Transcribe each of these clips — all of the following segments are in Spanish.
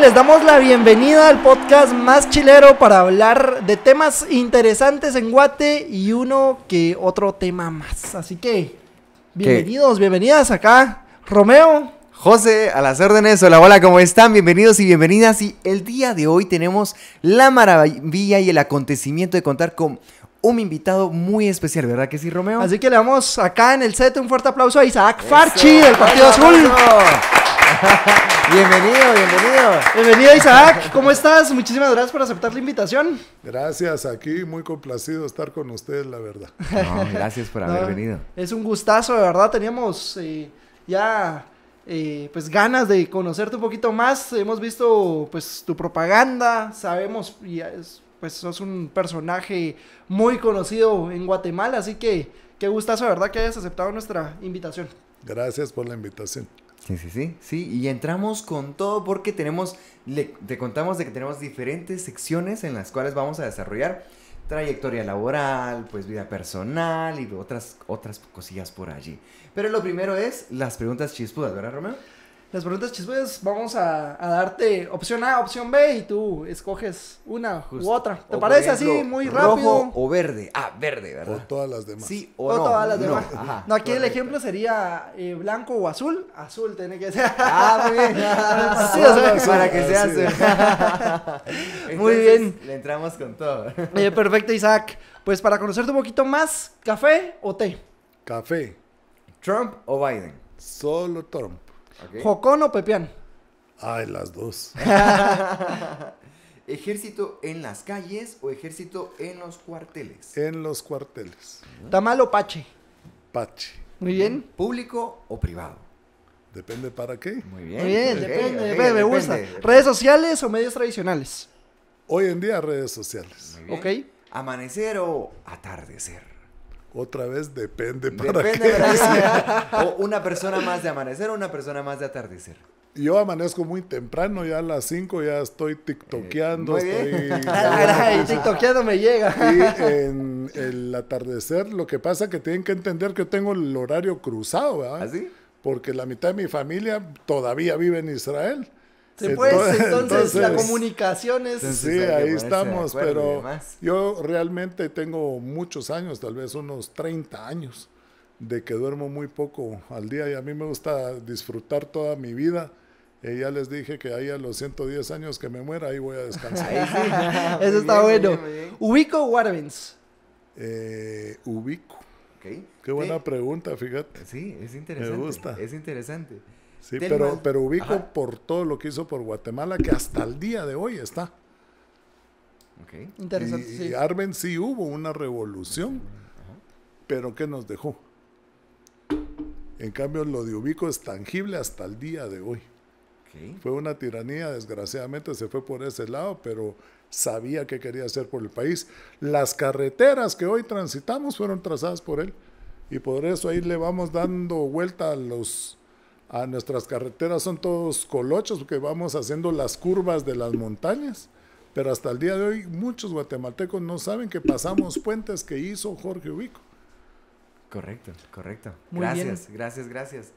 les damos la bienvenida al podcast más chilero para hablar de temas interesantes en Guate y uno que otro tema más. Así que, bienvenidos, bienvenidas acá. Romeo. José, a las órdenes. Hola, hola, ¿cómo están? Bienvenidos y bienvenidas. Y el día de hoy tenemos la maravilla y el acontecimiento de contar con un invitado muy especial, ¿verdad que sí, Romeo? Así que le damos acá en el set un fuerte aplauso a Isaac Farchi del Partido Azul. bienvenido, bienvenido. Bienvenido, Isaac. ¿Cómo estás? Muchísimas gracias por aceptar la invitación. Gracias, aquí muy complacido estar con ustedes, la verdad. gracias por haber venido. Es un gustazo, de verdad. Teníamos eh, ya eh, pues ganas de conocerte un poquito más. Hemos visto pues tu propaganda, sabemos y es, pues sos un personaje muy conocido en Guatemala, así que qué gustazo, de verdad, que hayas aceptado nuestra invitación. Gracias por la invitación. Sí, sí, sí, sí. Y entramos con todo porque tenemos, le, te contamos de que tenemos diferentes secciones en las cuales vamos a desarrollar trayectoria laboral, pues vida personal y otras, otras cosillas por allí. Pero lo primero es las preguntas chispudas, ¿verdad, Romeo? las preguntas chispeas, vamos a, darte opción A, opción B y tú escoges una u otra. ¿Te parece así muy rápido? Rojo o verde. Ah, verde, ¿verdad? O todas las demás. Sí, o, todas las demás. No, aquí el ejemplo sería eh, blanco o azul. Azul tiene que ser. Ah, muy sí, para que sea azul. muy bien. Le entramos con todo. Eh, perfecto, Isaac. Pues para conocerte un poquito más, ¿café o té? Café. ¿Trump o Biden? Solo Trump. ¿Jocón o Pepián? Ay, las dos. ¿Ejército en las calles o ejército en los cuarteles? En los cuarteles. ¿Tamal o Pache? Pache. Muy bien. ¿Público o privado? Depende para qué. Muy bien. Muy bien, depende, me gusta. ¿Redes sociales o medios tradicionales? Hoy en día redes sociales. Ok. ¿Amanecer o atardecer? otra vez depende para depende, qué. o una persona más de amanecer o una persona más de atardecer. Yo amanezco muy temprano, ya a las 5 ya estoy tiktokeando. Eh, muy bien, ah, tiktokeando me llega. Y en el atardecer, lo que pasa es que tienen que entender que yo tengo el horario cruzado, ¿verdad? ¿Así? ¿Ah, Porque la mitad de mi familia todavía vive en Israel. Se pues entonces, la comunicación es... Sí, ahí estamos, pero yo realmente tengo muchos años, tal vez unos 30 años, de que duermo muy poco al día y a mí me gusta disfrutar toda mi vida. Eh, ya les dije que ahí a los 110 años que me muera, ahí voy a descansar. eso está bueno. ¿Ubico o eh, ubico. Qué buena pregunta, fíjate. Sí, es interesante. Me gusta. Es interesante. Sí, pero, pero ubico por todo lo que hizo por Guatemala, que hasta el día de hoy está. Okay. Interesante. Y, Arben sí hubo una revolución, pero ¿qué nos dejó? En cambio, lo de Ubico es tangible hasta el día de hoy. Fue una tiranía, desgraciadamente se fue por ese lado, pero sabía qué quería hacer por el país. Las carreteras que hoy transitamos fueron trazadas por él. Y por eso ahí le vamos dando vuelta a los a nuestras carreteras son todos colochos porque vamos haciendo las curvas de las montañas. Pero hasta el día de hoy muchos guatemaltecos no saben que pasamos puentes que hizo Jorge Ubico. Correcto, correcto. gracias, gracias, gracias.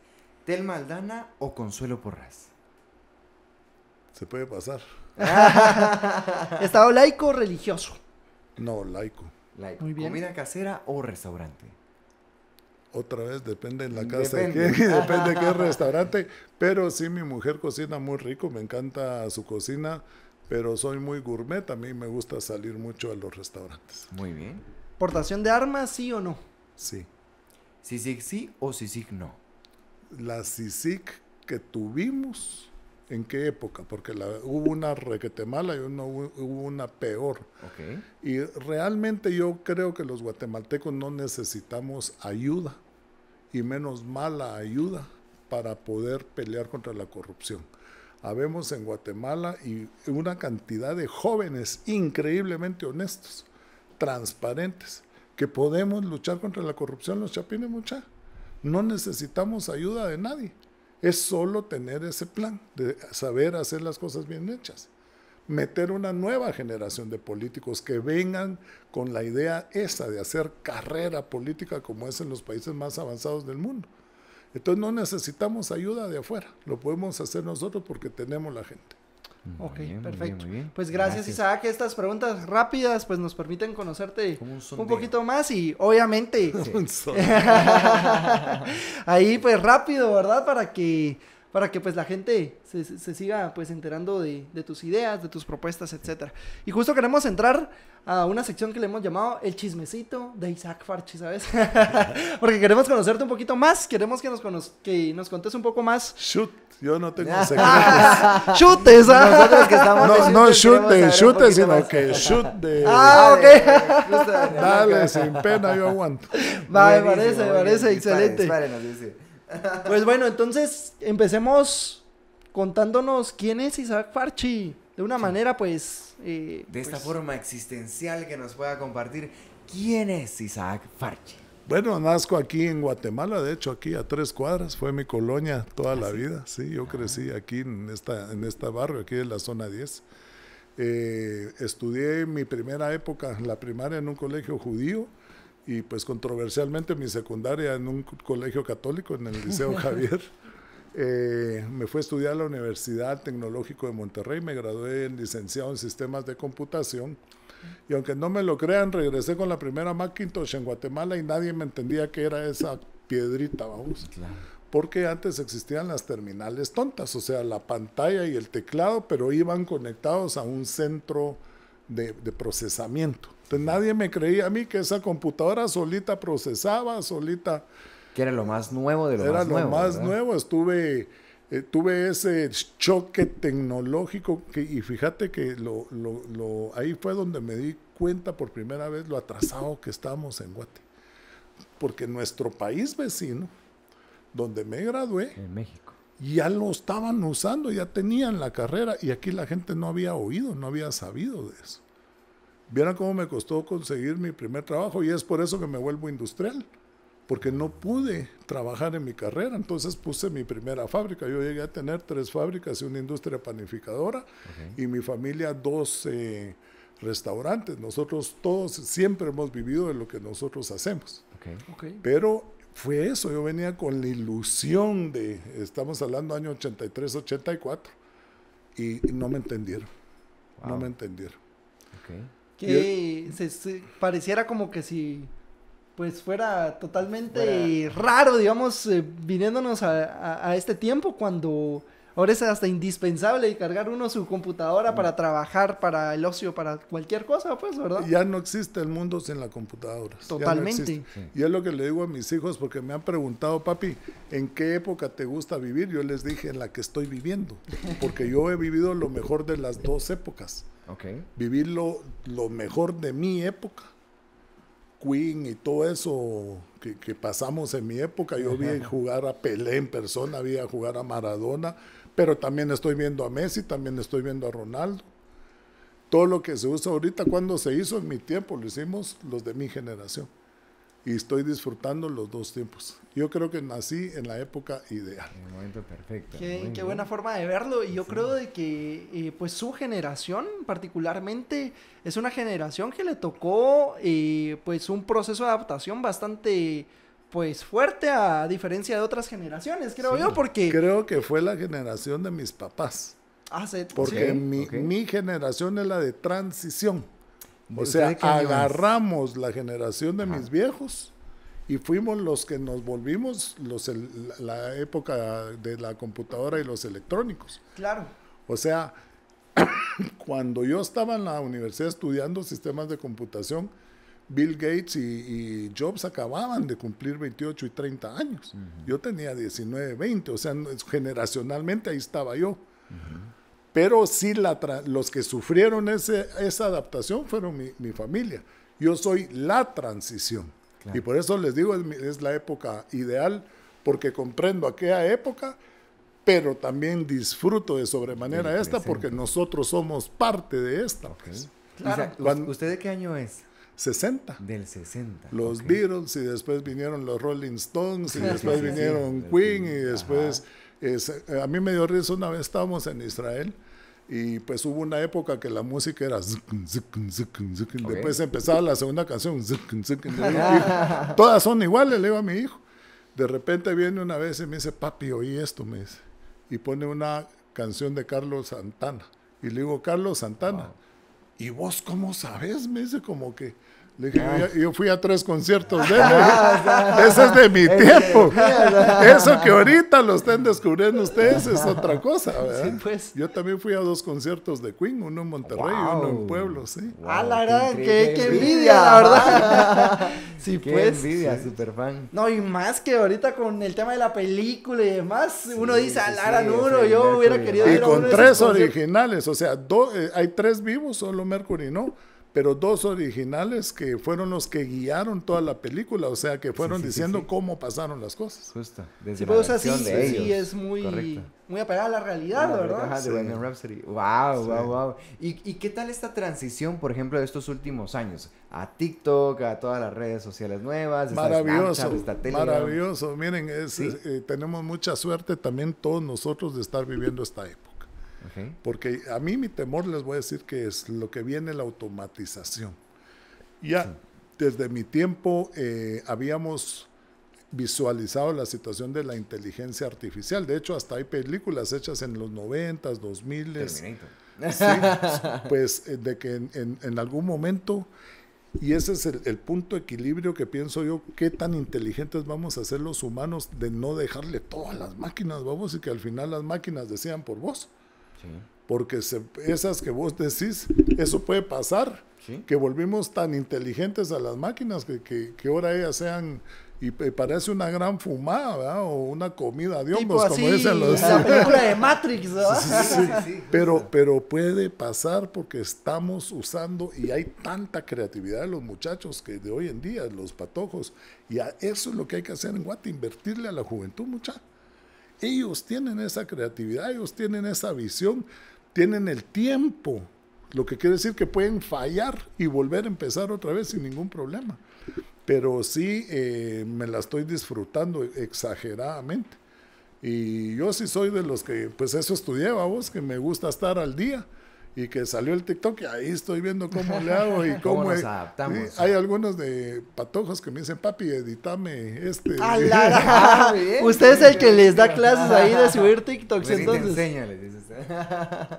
¿Telma Aldana o Consuelo Porras? Se puede pasar. ¿Estado laico o religioso? No, laico. laico. Muy ¿Comida casera o restaurante? Otra vez depende en la casa depende. de depende qué restaurante, pero sí mi mujer cocina muy rico, me encanta su cocina, pero soy muy gourmet, a mí me gusta salir mucho a los restaurantes. Muy bien. ¿Portación de armas sí o no? Sí. ¿Sisic sí o sisic no? La sisic que tuvimos en qué época, porque hubo una requetemala y hubo una peor. Y realmente yo creo que los guatemaltecos no necesitamos ayuda, y menos mala ayuda, para poder pelear contra la corrupción. Habemos en Guatemala y una cantidad de jóvenes increíblemente honestos, transparentes, que podemos luchar contra la corrupción los chapines mucha. No necesitamos ayuda de nadie es solo tener ese plan de saber hacer las cosas bien hechas. Meter una nueva generación de políticos que vengan con la idea esa de hacer carrera política como es en los países más avanzados del mundo. Entonces no necesitamos ayuda de afuera, lo podemos hacer nosotros porque tenemos la gente ok, perfecto. Pues gracias, gracias, que Estas preguntas rápidas pues nos permiten conocerte un, poquito más y obviamente ahí pues rápido, ¿verdad? Para que para que pues la gente se, se siga pues enterando de, de, tus ideas, de tus propuestas, etc. Y justo queremos entrar a una sección que le hemos llamado el chismecito de Isaac Farchi, ¿sabes? Porque queremos conocerte un poquito más, queremos que nos, que nos contes un poco más. Shoot, yo no tengo ah. secretos. Chutes, ¿ah? que estamos No, no shoot de shoot, sino que shoot de... Ah, ok. Dale, sin pena, yo aguanto. Va, me parece, me parece, excelente. Espérenos, dice. Pues bueno, entonces empecemos contándonos quién es Isaac Farchi. De una manera, pues. Eh, de esta pues forma existencial que nos pueda compartir. ¿Quién es Isaac Farchi? Bueno, nazco aquí en Guatemala, de hecho aquí a tres cuadras, fue mi colonia toda ¿Ah, la vida, sí, yo ah. crecí aquí en esta, en esta barrio, aquí en la zona 10. Eh, estudié mi primera época, la primaria en un colegio judío, y pues controversialmente mi secundaria en un colegio católico, en el Liceo Javier. Eh, me fue a estudiar a la Universidad Tecnológico de Monterrey, me gradué en licenciado en sistemas de computación. Y aunque no me lo crean, regresé con la primera Macintosh en Guatemala y nadie me entendía qué era esa piedrita, vamos. Porque antes existían las terminales tontas, o sea, la pantalla y el teclado, pero iban conectados a un centro de procesamiento. Entonces pues, nadie me creía a mí que esa computadora solita procesaba, solita... Que era lo más nuevo de lo más nuevo. Era lo más nuevo, estuve... Eh, tuve ese choque tecnológico y fíjate que ahí fue donde me di cuenta por primera vez lo atrasado que estábamos en Guate. Porque nuestro país vecino, donde me gradué, en México. ya lo estaban usando, ya tenían la carrera y aquí la gente no había oído, no había sabido de eso. Vieron cómo me costó conseguir mi primer trabajo y es por eso que me vuelvo industrial, porque no pude trabajar en mi carrera, entonces puse mi primera fábrica. Yo llegué a tener tres fábricas y una industria panificadora y mi familia dos eh, restaurantes. Nosotros todos siempre hemos vivido de lo que nosotros hacemos. Pero fue eso, yo venía con la ilusión de, estamos hablando año 83, 84, y no me entendieron. No me entendieron. Okay. Que se, pareciera como que si pues fuera totalmente raro, digamos, eh, viniéndonos a, este tiempo cuando ahora es hasta indispensable cargar uno su computadora para mm. trabajar, para el ocio, para cualquier cosa, pues, ¿verdad? Ya no existe el mundo sin la computadora. Totalmente. y es lo que le digo a mis hijos porque me han preguntado, papi, ¿en qué época te gusta vivir? Yo les dije, en la que estoy viviendo, porque yo he vivido lo mejor de las dos épocas. Okay. Vivir lo, mejor de mi época. Queen y todo eso que, pasamos en mi época. Yo vi jugar a Pelé en persona, vi a jugar a Maradona, pero también estoy viendo a Messi, también estoy viendo a Ronaldo. Todo lo que se usa ahorita, cuando se hizo en mi tiempo, lo hicimos los de mi generación y estoy disfrutando los dos tiempos. Yo creo que nací en la época ideal. El momento perfecto. Qué, buena forma de verlo. Y yo creo de que eh, pues su generación particularmente es una generación que le tocó eh, pues un proceso de adaptación bastante pues fuerte a diferencia de otras generaciones, creo yo, porque... Creo que fue la generación de mis papás. Ah, sí. Porque mi, mi generación es la de transición. O sea, agarramos la generación de mis viejos y fuimos los que nos volvimos los la época de la computadora y los electrónicos. Claro. O sea, cuando yo estaba en la universidad estudiando sistemas de computación, Bill Gates y, Jobs acababan de cumplir 28 y 30 años. Yo tenía 19, 20, o sea, generacionalmente ahí estaba yo. Pero sí, los que sufrieron ese, esa adaptación fueron mi, mi, familia. Yo soy la transición. Y por eso les digo, es, la época ideal, porque comprendo aquella época, pero también disfruto de sobremanera esta, porque nosotros somos parte de esta. Claro. ¿Usted de qué año es? 60. Del 60. Los Beatles y después vinieron los Rolling Stones y después vinieron Queen y después... Eh, a mí me dio risa una vez, estábamos en Israel y pues hubo una época que la música era. Después empezaba la segunda canción. Todas son iguales, le digo a mi hijo. De repente viene una vez y me dice, papi, oí esto, me dice. Y pone una canción de Carlos Santana. Y le digo, Carlos Santana. ¿Y vos cómo sabes? Me dice, como que yo, fui a tres conciertos de él. Ah, Ese es de mi tiempo. Eso que ahorita lo estén descubriendo ustedes es otra cosa. Pues. Yo también fui a dos conciertos de Queen, uno en Monterrey y uno en Pueblo, sí. ah, la qué, envidia, la verdad. qué pues, envidia, super fan. No, y más que ahorita con el tema de la película y demás, uno dice, a la uno, yo hubiera querido y ir con tres originales, o sea, eh, hay tres vivos, solo Mercury no pero dos originales que fueron los que guiaron toda la película, o sea, que fueron diciendo cómo pasaron las cosas. Justo, o sí, es muy, apagada a la realidad, ¿verdad? de Rhapsody. Wow, wow, wow. ¿Y, qué tal esta transición, por ejemplo, de estos últimos años? A TikTok, a todas las redes sociales nuevas. Maravilloso, maravilloso. Miren, eh, tenemos mucha suerte también todos nosotros de estar viviendo esta época. Porque a mí mi temor, les voy a decir que es lo que viene la automatización. Ya desde mi tiempo eh, habíamos visualizado la situación de la inteligencia artificial. De hecho, hasta hay películas hechas en los 90, 2000. pues eh, de que en, algún momento, y ese es el, punto de equilibrio que pienso yo, qué tan inteligentes vamos a ser los humanos de no dejarle todas las máquinas, vamos, y que al final las máquinas decían por vos. Porque se, esas que vos decís, eso puede pasar, que volvimos tan inteligentes a las máquinas que, ahora ellas sean y, parece una gran fumada o una comida de hongos, así, como dicen los. La película de Matrix, Pero, pero puede pasar porque estamos usando y hay tanta creatividad de los muchachos que de hoy en día, los patojos, y eso es lo que hay que hacer en Guate, invertirle a la juventud, muchachos ellos tienen esa creatividad, ellos tienen esa visión, tienen el tiempo, lo que quiere decir que pueden fallar y volver a empezar otra vez sin ningún problema. Pero sí eh, me la estoy disfrutando exageradamente. Y yo sí soy de los que, pues eso estudié, vos, que me gusta estar al día y que salió el TikTok, y ahí estoy viendo cómo le hago y cómo, es. adaptamos. Hay algunos de patojos que me dicen, papi, editame este. Ah, usted es el que les da clases ahí de subir TikToks, entonces. dices. ¿eh?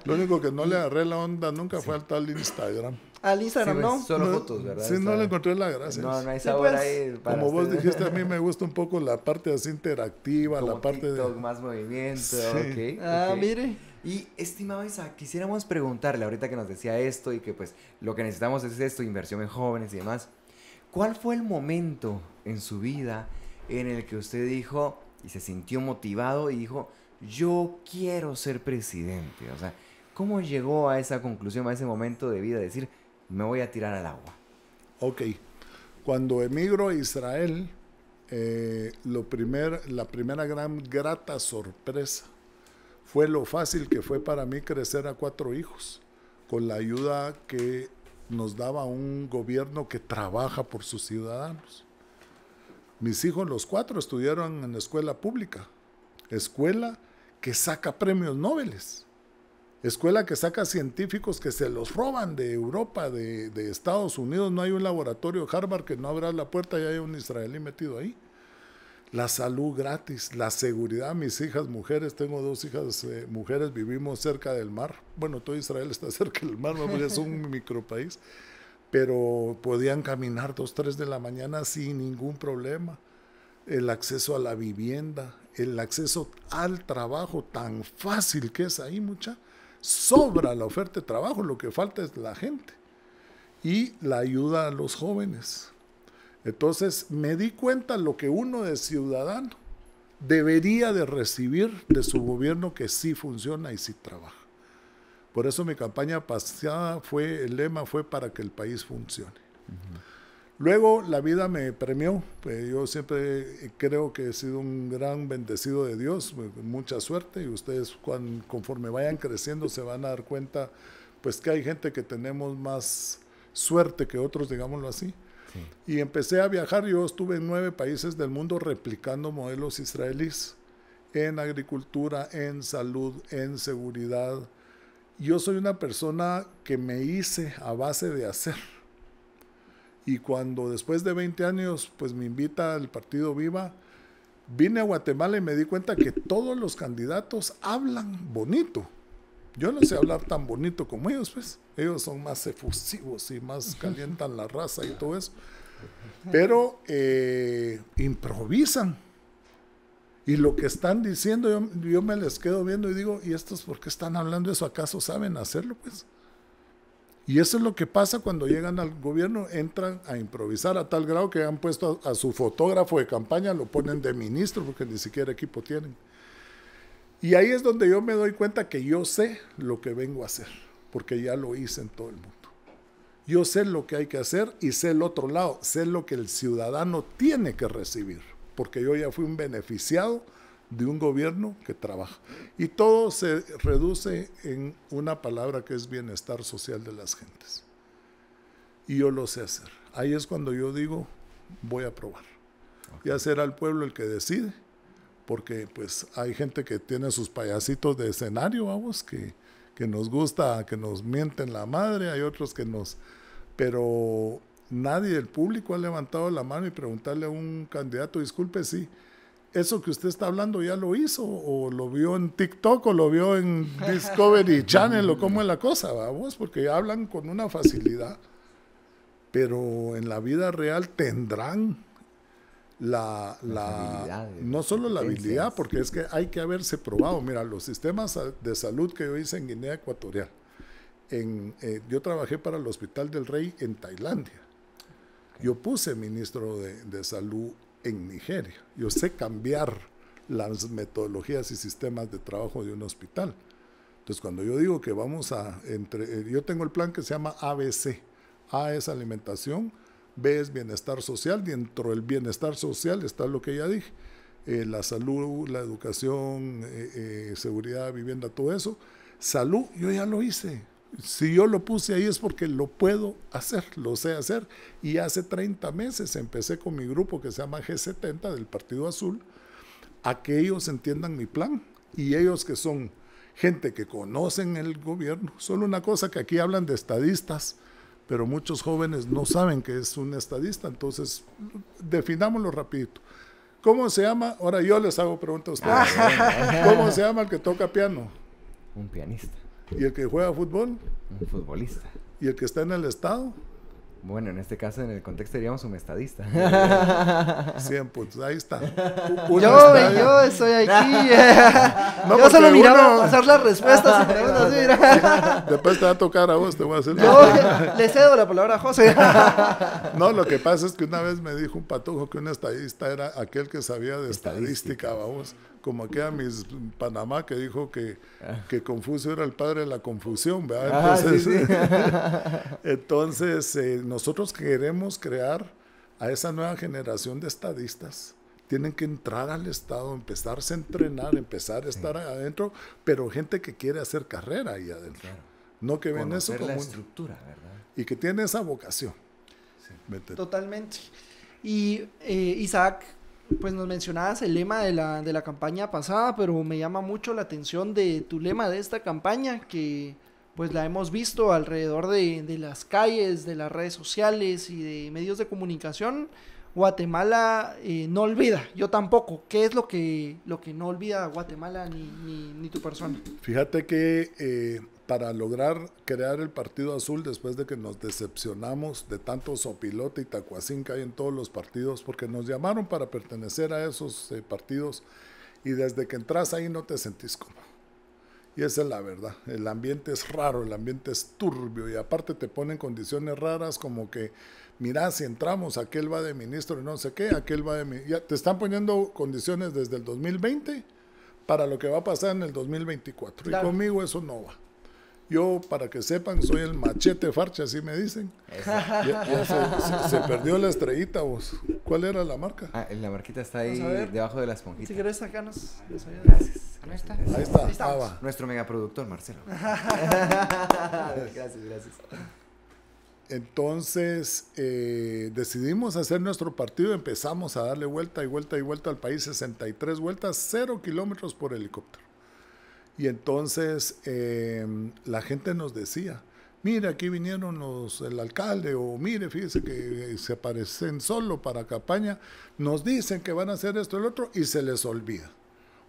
Lo único que no le agarré la onda nunca fue al tal Instagram. Al Instagram, ¿no? Pues, solo fotos, ¿verdad? Sí, no le encontré la gracia. No, no hay sabor pues, ahí. Para como vos dijiste, a mí me gusta un poco la parte así interactiva, la parte TikTok, de. más movimiento, okay, Ah, mire. Y estimado Isaac, quisiéramos preguntarle ahorita que nos decía esto y que pues lo que necesitamos es esto, inversión en jóvenes y demás. ¿Cuál fue el momento en su vida en el que usted dijo y se sintió motivado y dijo, yo quiero ser presidente? O sea, ¿cómo llegó a esa conclusión, a ese momento de vida, de decir, me voy a tirar al agua? Ok, cuando emigro a Israel, eh, lo primer, la primera gran grata sorpresa fue lo fácil que fue para mí crecer a cuatro hijos, con la ayuda que nos daba un gobierno que trabaja por sus ciudadanos. Mis hijos, los cuatro, estudiaron en la escuela pública, escuela que saca premios Nobel, escuela que saca científicos que se los roban de Europa, de, de Estados Unidos. No hay un laboratorio Harvard que no abra la puerta y haya un israelí metido ahí la salud gratis, la seguridad. Mis hijas mujeres, tengo dos hijas eh, mujeres, vivimos cerca del mar. Bueno, todo Israel está cerca del mar, es un micropaís, pero podían caminar dos, tres de la mañana sin ningún problema. El acceso a la vivienda, el acceso al trabajo, tan fácil que es ahí, mucha. Sobra la oferta de trabajo, lo que falta es la gente y la ayuda a los jóvenes entonces me di cuenta lo que uno de ciudadano debería de recibir de su gobierno que sí funciona y sí trabaja. Por eso mi campaña pasada fue, el lema fue para que el país funcione. Luego la vida me premió, pues, yo siempre creo que he sido un gran bendecido de Dios, pues, mucha suerte y ustedes conforme vayan creciendo se van a dar cuenta pues que hay gente que tenemos más suerte que otros, digámoslo así. Y empecé a viajar, yo estuve en nueve países del mundo replicando modelos israelíes en agricultura, en salud, en seguridad. Yo soy una persona que me hice a base de hacer. Y cuando después de 20 años, pues me invita al partido Viva, vine a Guatemala y me di cuenta que todos los candidatos hablan bonito yo no sé hablar tan bonito como ellos, pues. Ellos son más efusivos y más calientan la raza y todo eso. Pero eh, improvisan. Y lo que están diciendo, yo, me les quedo viendo y digo, ¿y estos por qué están hablando eso? ¿Acaso saben hacerlo? Pues. Y eso es lo que pasa cuando llegan al gobierno, entran a improvisar a tal grado que han puesto a su fotógrafo de campaña, lo ponen de ministro porque ni siquiera equipo tienen. Y ahí es donde yo me doy cuenta que yo sé lo que vengo a hacer, porque ya lo hice en todo el mundo. Yo sé lo que hay que hacer y sé el otro lado, sé lo que el ciudadano tiene que recibir, porque yo ya fui un beneficiado de un gobierno que trabaja. Y todo se reduce en una palabra que es bienestar social de las gentes. Y yo lo sé hacer. Ahí es cuando yo digo, voy a probar. y Ya será el pueblo el que decide porque pues hay gente que tiene sus payasitos de escenario, vamos, que, que nos gusta, que nos mienten la madre, hay otros que nos... Pero nadie del público ha levantado la mano y preguntarle a un candidato, disculpe, sí, eso que usted está hablando ya lo hizo, o lo vio en TikTok, o lo vio en Discovery Channel, o cómo es la cosa, vamos, porque hablan con una facilidad, pero en la vida real tendrán la, no solo la habilidad, porque es que hay que haberse probado. Mira, los sistemas de salud que yo hice en Guinea Ecuatorial, en, eh, yo trabajé para el Hospital del Rey en Tailandia. Yo puse ministro de, salud en Nigeria. Yo sé cambiar las metodologías y sistemas de trabajo de un hospital. Entonces, cuando yo digo que vamos a, entre, eh, yo tengo el plan que se llama ABC. A es alimentación, ves bienestar social, dentro del bienestar social está lo que ya dije, eh, la salud, la educación, eh, eh, seguridad, vivienda, todo eso. Salud, yo ya lo hice. Si yo lo puse ahí es porque lo puedo hacer, lo sé hacer. Y hace 30 meses empecé con mi grupo que se llama G70 del Partido Azul, a que ellos entiendan mi plan. Y ellos que son gente que conocen el gobierno, solo una cosa que aquí hablan de estadistas, pero muchos jóvenes no saben que es un estadista, entonces definámoslo rapidito. ¿Cómo se llama? Ahora yo les hago preguntas a ustedes. Ah, ¿Cómo se llama el que toca piano? Un pianista. ¿Y el que juega fútbol? Un futbolista. ¿Y el que está en el estado? Bueno, en este caso, en el contexto diríamos un estadista. 100 puntos, ahí está. yo, yo estoy aquí. No, yo solo miraba a pasar las respuestas y preguntas. Después te va a tocar a vos, te voy a hacer. No, le cedo la palabra a José. No, lo que pasa es que una vez me dijo un patojo que un estadista era aquel que sabía de estadística vamos como queda mis Panamá que dijo que, ah. que Confucio era el padre de la confusión, ¿verdad? Ah, entonces, entonces eh, nosotros queremos crear a esa nueva generación de estadistas. Tienen que entrar al Estado, empezarse a entrenar, empezar a estar adentro, pero gente que quiere hacer carrera ahí adentro. No que ven eso como la estructura, ¿verdad? Y que tiene esa vocación. Totalmente. Y eh, Isaac, pues nos mencionabas el lema de la, de la campaña pasada, pero me llama mucho la atención de tu lema de esta campaña, que pues la hemos visto alrededor de, las calles, de las redes sociales y de medios de comunicación. Guatemala eh, no olvida, yo tampoco. ¿Qué es lo que, lo que no olvida Guatemala ni, ni, tu persona? Fíjate que eh, para lograr crear el Partido Azul después de que nos decepcionamos de tanto sopilote y tacuacín que hay en todos los partidos, porque nos llamaron para pertenecer a esos eh, partidos y desde que entras ahí no te sentís cómodo. Y esa es la verdad. El ambiente es raro, el ambiente es turbio y aparte te ponen condiciones raras como que, mirá, si entramos, aquel va de ministro y no sé qué, aquel va de... Ya te están poniendo condiciones desde el 2020 para lo que va a pasar en el 2024. Y conmigo eso no va. Yo, para que sepan, soy el machete farcha, así me dicen. se, perdió la estrellita, vos. ¿Cuál era la marca? Ah, eh, la marquita está ahí debajo de la esponjita. Si querés sacarnos. Gracias. Ahí está. Ahí está. Ah, nuestro megaproductor, Marcelo. gracias, gracias. Entonces eh, decidimos hacer nuestro partido, empezamos a darle vuelta y vuelta y vuelta al país, 63 vueltas, 0 kilómetros por helicóptero. Y entonces em, la gente nos decía, mira, aquí vinieron los, el alcalde, o mire, fíjese que eh, se aparecen solo para campaña, nos dicen que van a hacer esto y el otro, y se les olvida.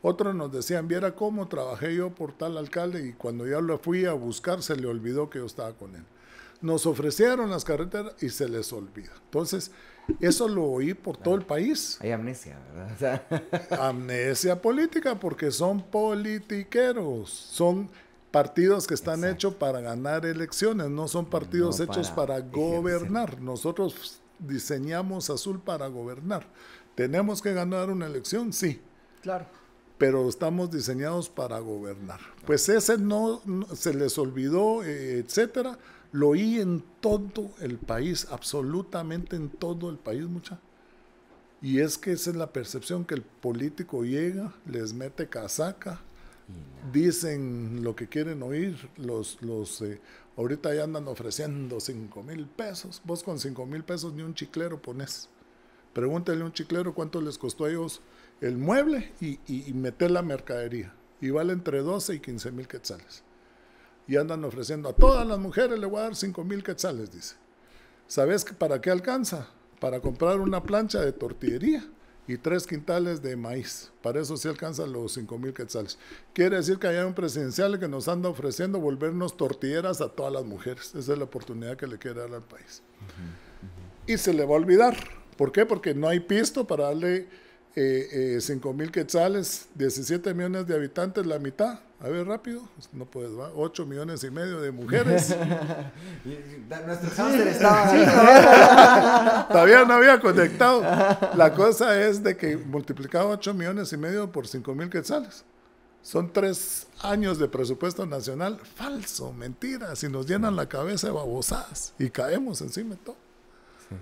Otros nos decían, viera cómo trabajé yo por tal alcalde y cuando yo lo fui a buscar se le olvidó que yo estaba con él. Nos ofrecieron las carreteras y se les olvida. Entonces, eso lo oí por todo el país. Hay amnesia, ¿verdad? amnesia política, porque son politiqueros, son partidos que están hechos para ganar elecciones, no son partidos hechos para, gobernar. Nosotros diseñamos azul para gobernar. ¿Tenemos que ganar una elección? Sí. Claro. Pero estamos diseñados para gobernar. Pues ese no, se les olvidó, eh, etcétera lo oí en todo el país, absolutamente en todo el país, mucha. Y es que esa es la percepción que el político llega, les mete casaca, dicen lo que quieren oír, los, los eh, ahorita ya andan ofreciendo 5 mil pesos, vos con 5 mil pesos ni un chiclero pones. Pregúntale a un chiclero cuánto les costó a ellos el mueble y, y, y meter la mercadería. Y vale entre 12 y 15 mil quetzales y andan ofreciendo a todas las mujeres, le voy a dar 5 mil quetzales, dice. ¿Sabes para qué alcanza? Para comprar una plancha de tortillería y tres quintales de maíz. Para eso sí alcanzan los 5 mil quetzales. Quiere decir que hay un presidencial que nos anda ofreciendo volvernos tortilleras a todas las mujeres. Esa es la oportunidad que le quiere dar al país. Y se le va a olvidar. ¿Por qué? Porque no hay pisto para darle 5 eh, eh, mil quetzales, 17 millones de habitantes, la mitad. A ver, rápido, no puedes, ¿va? 8 millones y medio de mujeres. Todavía no había conectado. La cosa es de que multiplicaba 8 millones y medio por 5 mil quetzales. Son tres años de presupuesto nacional falso, mentira. Si nos llenan la cabeza de babosadas y caemos encima de todo. Sí,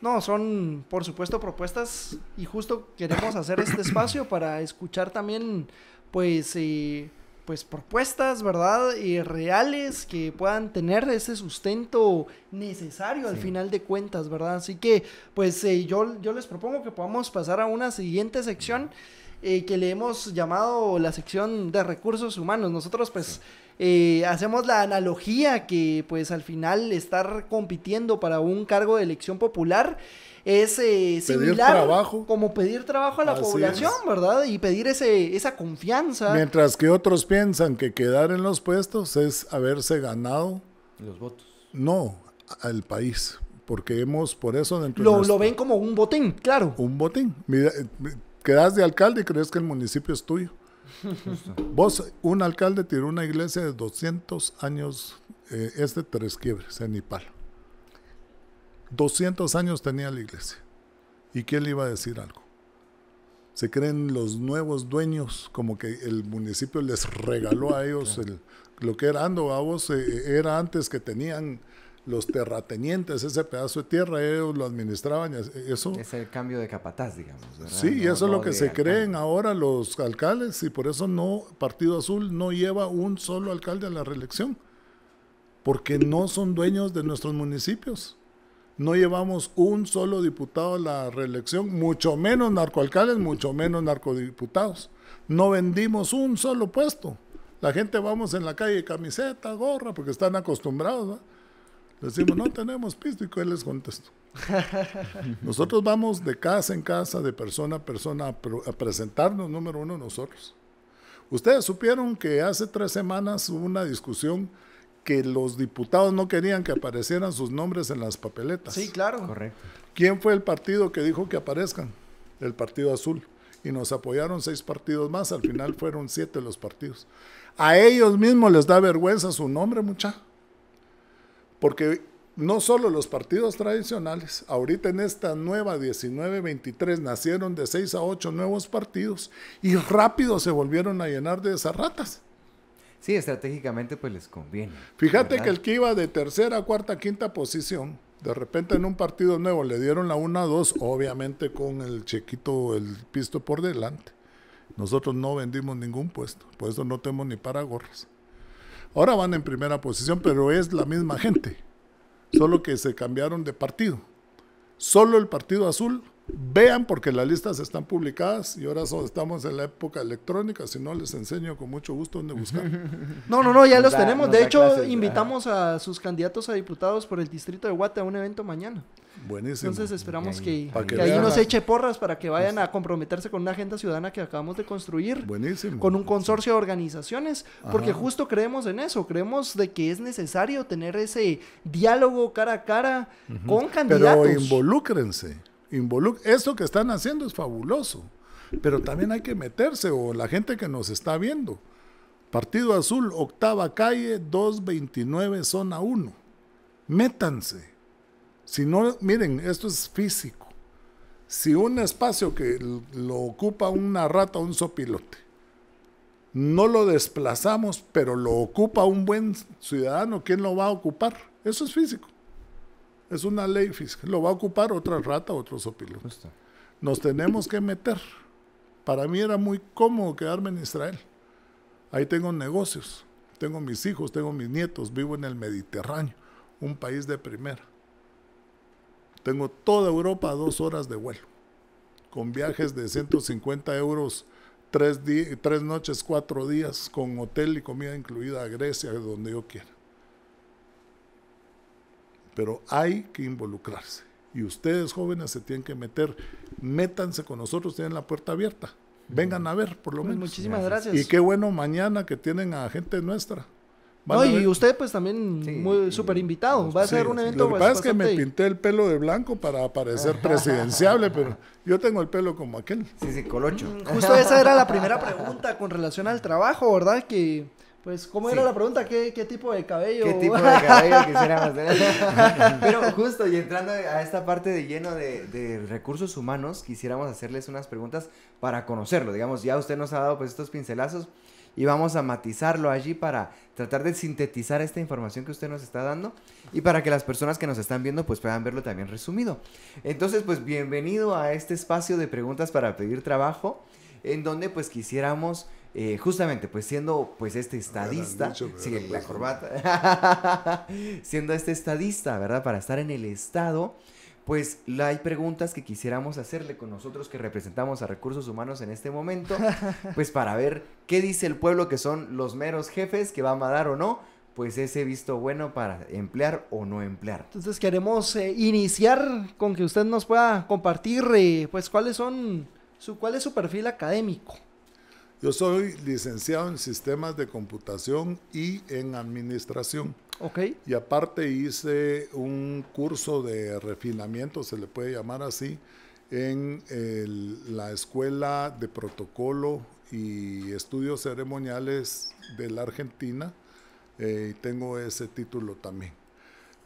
no, son por supuesto propuestas y justo queremos hacer este espacio para escuchar también pues eh, pues propuestas, ¿verdad? y reales que puedan tener ese sustento necesario al final de cuentas, ¿verdad? Así que pues eh, yo, yo les propongo que podamos pasar a una siguiente sección. Eh, que le hemos llamado la sección de recursos humanos. Nosotros pues eh, hacemos la analogía que pues al final estar compitiendo para un cargo de elección popular es eh, similar como pedir trabajo a la población, ¿verdad? Y pedir ese, esa confianza. Mientras que otros piensan que quedar en los puestos es haberse ganado los votos. No, al país, porque hemos por eso lo, lo ven como un botín, claro. Un botín. Mira, eh, quedas de alcalde y crees que el municipio es tuyo. Vos, un alcalde tiró una iglesia de 200 años, eh, este es de Tres Quiebres, en 200 años tenía la iglesia. ¿Y quién le iba a decir algo? Se creen los nuevos dueños, como que el municipio les regaló a ellos el, lo que era Ando. A vos eh, eh, era antes que tenían los terratenientes, ese pedazo de tierra, ellos lo administraban. Eso, es el cambio de capataz, digamos. Sí, y eso es lo que se creen ahora los alcaldes y por eso no, Partido Azul no lleva un solo alcalde a la reelección, porque no son dueños de nuestros municipios. No llevamos un solo diputado a la reelección, mucho menos narcoalcaldes, mucho menos narcodiputados. No vendimos un solo puesto. La gente vamos en la calle camiseta, gorra, porque están acostumbrados. ¿no? Decimos, no tenemos pisto, ¿y él les contestó. Nosotros vamos de casa en casa, de persona a persona, a, presentarnos, número uno, nosotros. Ustedes supieron que hace tres semanas hubo una discusión que los diputados no querían que aparecieran sus nombres en las papeletas. Sí, claro. Correcto. ¿Quién fue el partido que dijo que aparezcan? El Partido Azul. Y nos apoyaron seis partidos más, al final fueron siete los partidos. A ellos mismos les da vergüenza su nombre, muchachos porque no solo los partidos tradicionales, ahorita en esta nueva 19-23 nacieron de 6 a 8 nuevos partidos y rápido se volvieron a llenar de esas ratas. Sí, estratégicamente pues les conviene. Fíjate que el que iba de tercera, cuarta, quinta posición, de repente en un partido nuevo le dieron la 1-2, obviamente con el chequito, el pisto por delante. Nosotros no vendimos ningún puesto, por eso no tenemos ni para gorras. Ahora van en primera posición, pero es la misma gente, solo que se cambiaron de partido. Solo el Partido Azul Vean porque las listas están publicadas y ahora estamos en la época electrónica, si no les enseño con mucho gusto dónde buscar. No, no, no, ya los tenemos. De hecho, invitamos a sus candidatos a diputados por el distrito de Guate a un evento mañana. Buenísimo. Entonces esperamos que, ahí nos eche porras para que vayan a pues- comprometerse con una agenda ciudadana que acabamos de construir. Buenísimo. Con un consorcio de organizaciones, porque justo creemos en eso, creemos de que es necesario tener ese diálogo cara a cara con candidatos. Pero involúcrense. Involuc Esto que están haciendo es fabuloso, pero también hay que meterse, o la gente que nos está viendo. Partido Azul, octava calle, 229, zona 1. Métanse. Si no, miren, esto es físico. Si un espacio que lo ocupa una rata o un sopilote, no lo desplazamos, pero lo ocupa un buen ciudadano, ¿quién lo va a ocupar? Eso es físico. Es una ley fiscal. Lo va a ocupar otra rata, otro sopilote. Nos tenemos que meter. Para mí era muy cómodo quedarme en Israel. Ahí tengo negocios, tengo mis hijos, tengo mis nietos, vivo en el Mediterráneo, un país de primera. Tengo toda Europa a dos horas de vuelo, con viajes de 150 euros, tres, tres noches, cuatro días, con hotel y comida incluida a Grecia, donde yo quiera pero hay que involucrarse. Y ustedes jóvenes se tienen que meter, métanse con nosotros, tienen la puerta abierta. Vengan a ver, por lo pues menos. Muchísimas gracias. Y qué bueno mañana que tienen a gente nuestra. No, y usted pues también muy súper invitado. Va a ser un evento. Lo que pasa es que me pinté el pelo de blanco para parecer presidenciable, pero yo tengo el pelo como aquel. Sí, sí, colocho. Justo esa era la primera pregunta con relación al trabajo, ¿verdad? Que pues, ¿cómo era la pregunta? ¿Qué, tipo de cabello? ¿Qué tipo de cabello quisiéramos tener? Pero justo, y entrando a esta parte de lleno de, de, recursos humanos, quisiéramos hacerles unas preguntas para conocerlo. Digamos, ya usted nos ha dado pues estos pincelazos y vamos a matizarlo allí para tratar de sintetizar esta información que usted nos está dando y para que las personas que nos están viendo pues puedan verlo también resumido. Entonces, pues bienvenido a este espacio de preguntas para pedir trabajo en donde pues quisiéramos eh, justamente, pues siendo pues este estadista, la corbata, siendo este estadista, ¿verdad? Para estar en el Estado, pues hay preguntas que quisiéramos hacerle con nosotros que representamos a recursos humanos en este momento, pues para ver qué dice el pueblo que son los meros jefes que va a dar o no, pues ese visto bueno para emplear o no emplear. Entonces queremos eh, iniciar con que usted nos pueda compartir eh, pues cuáles son su cuál es su perfil académico. Yo soy licenciado en sistemas de computación y en administración. Y aparte hice un curso de refinamiento, se le puede llamar así, en la Escuela de Protocolo y Estudios Ceremoniales de la Argentina. Eh, y tengo ese título también.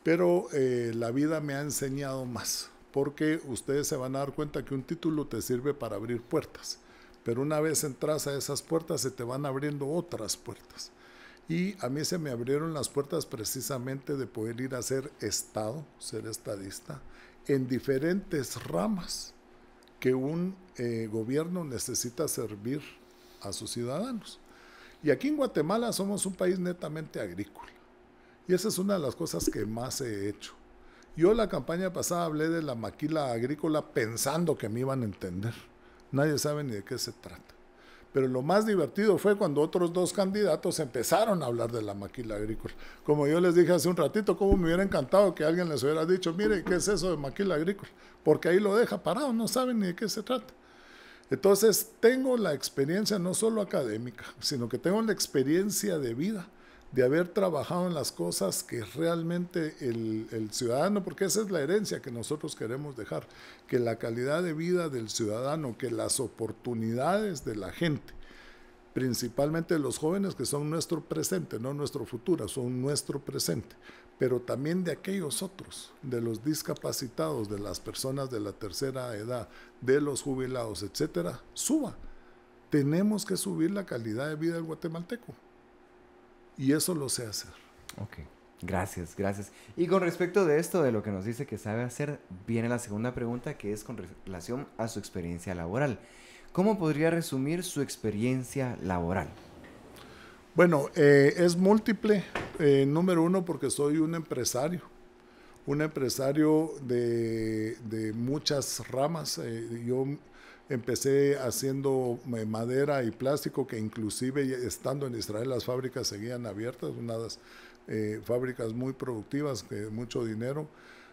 Pero eh, la vida me ha enseñado más, porque ustedes se van a dar cuenta que un título te sirve para abrir puertas. Pero una vez entras a esas puertas se te van abriendo otras puertas. Y a mí se me abrieron las puertas precisamente de poder ir a ser Estado, ser estadista, en diferentes ramas que un eh, gobierno necesita servir a sus ciudadanos. Y aquí en Guatemala somos un país netamente agrícola. Y esa es una de las cosas que más he hecho. Yo la campaña pasada hablé de la maquila agrícola pensando que me iban a entender Nadie sabe ni de qué se trata. Pero lo más divertido fue cuando otros dos candidatos empezaron a hablar de la maquila agrícola. Como yo les dije hace un ratito, cómo me hubiera encantado que alguien les hubiera dicho, mire, ¿qué es eso de maquila agrícola? Porque ahí lo deja parado, no saben ni de qué se trata. Entonces, tengo la experiencia no solo académica, sino que tengo la experiencia de vida de haber trabajado en las cosas que realmente el, ciudadano, porque esa es la herencia que nosotros queremos dejar, que la calidad de vida del ciudadano, que las oportunidades de la gente, principalmente los jóvenes que son nuestro presente, no nuestro futuro, son nuestro presente, pero también de aquellos otros, de los discapacitados, de las personas de la tercera edad, de los jubilados, etcétera, suba. Tenemos que subir la calidad de vida del guatemalteco. Y eso lo sé hacer. Ok, gracias, gracias. Y con respecto de esto, de lo que nos dice que sabe hacer, viene la segunda pregunta que es con relación a su experiencia laboral. ¿Cómo podría resumir su experiencia laboral? Bueno, eh, es múltiple. Eh, número uno, porque soy un empresario. Un empresario de, de muchas ramas. Eh, yo Empecé haciendo eh, madera y plástico, que inclusive estando en Israel las fábricas seguían abiertas, unas eh, fábricas muy productivas, que mucho dinero.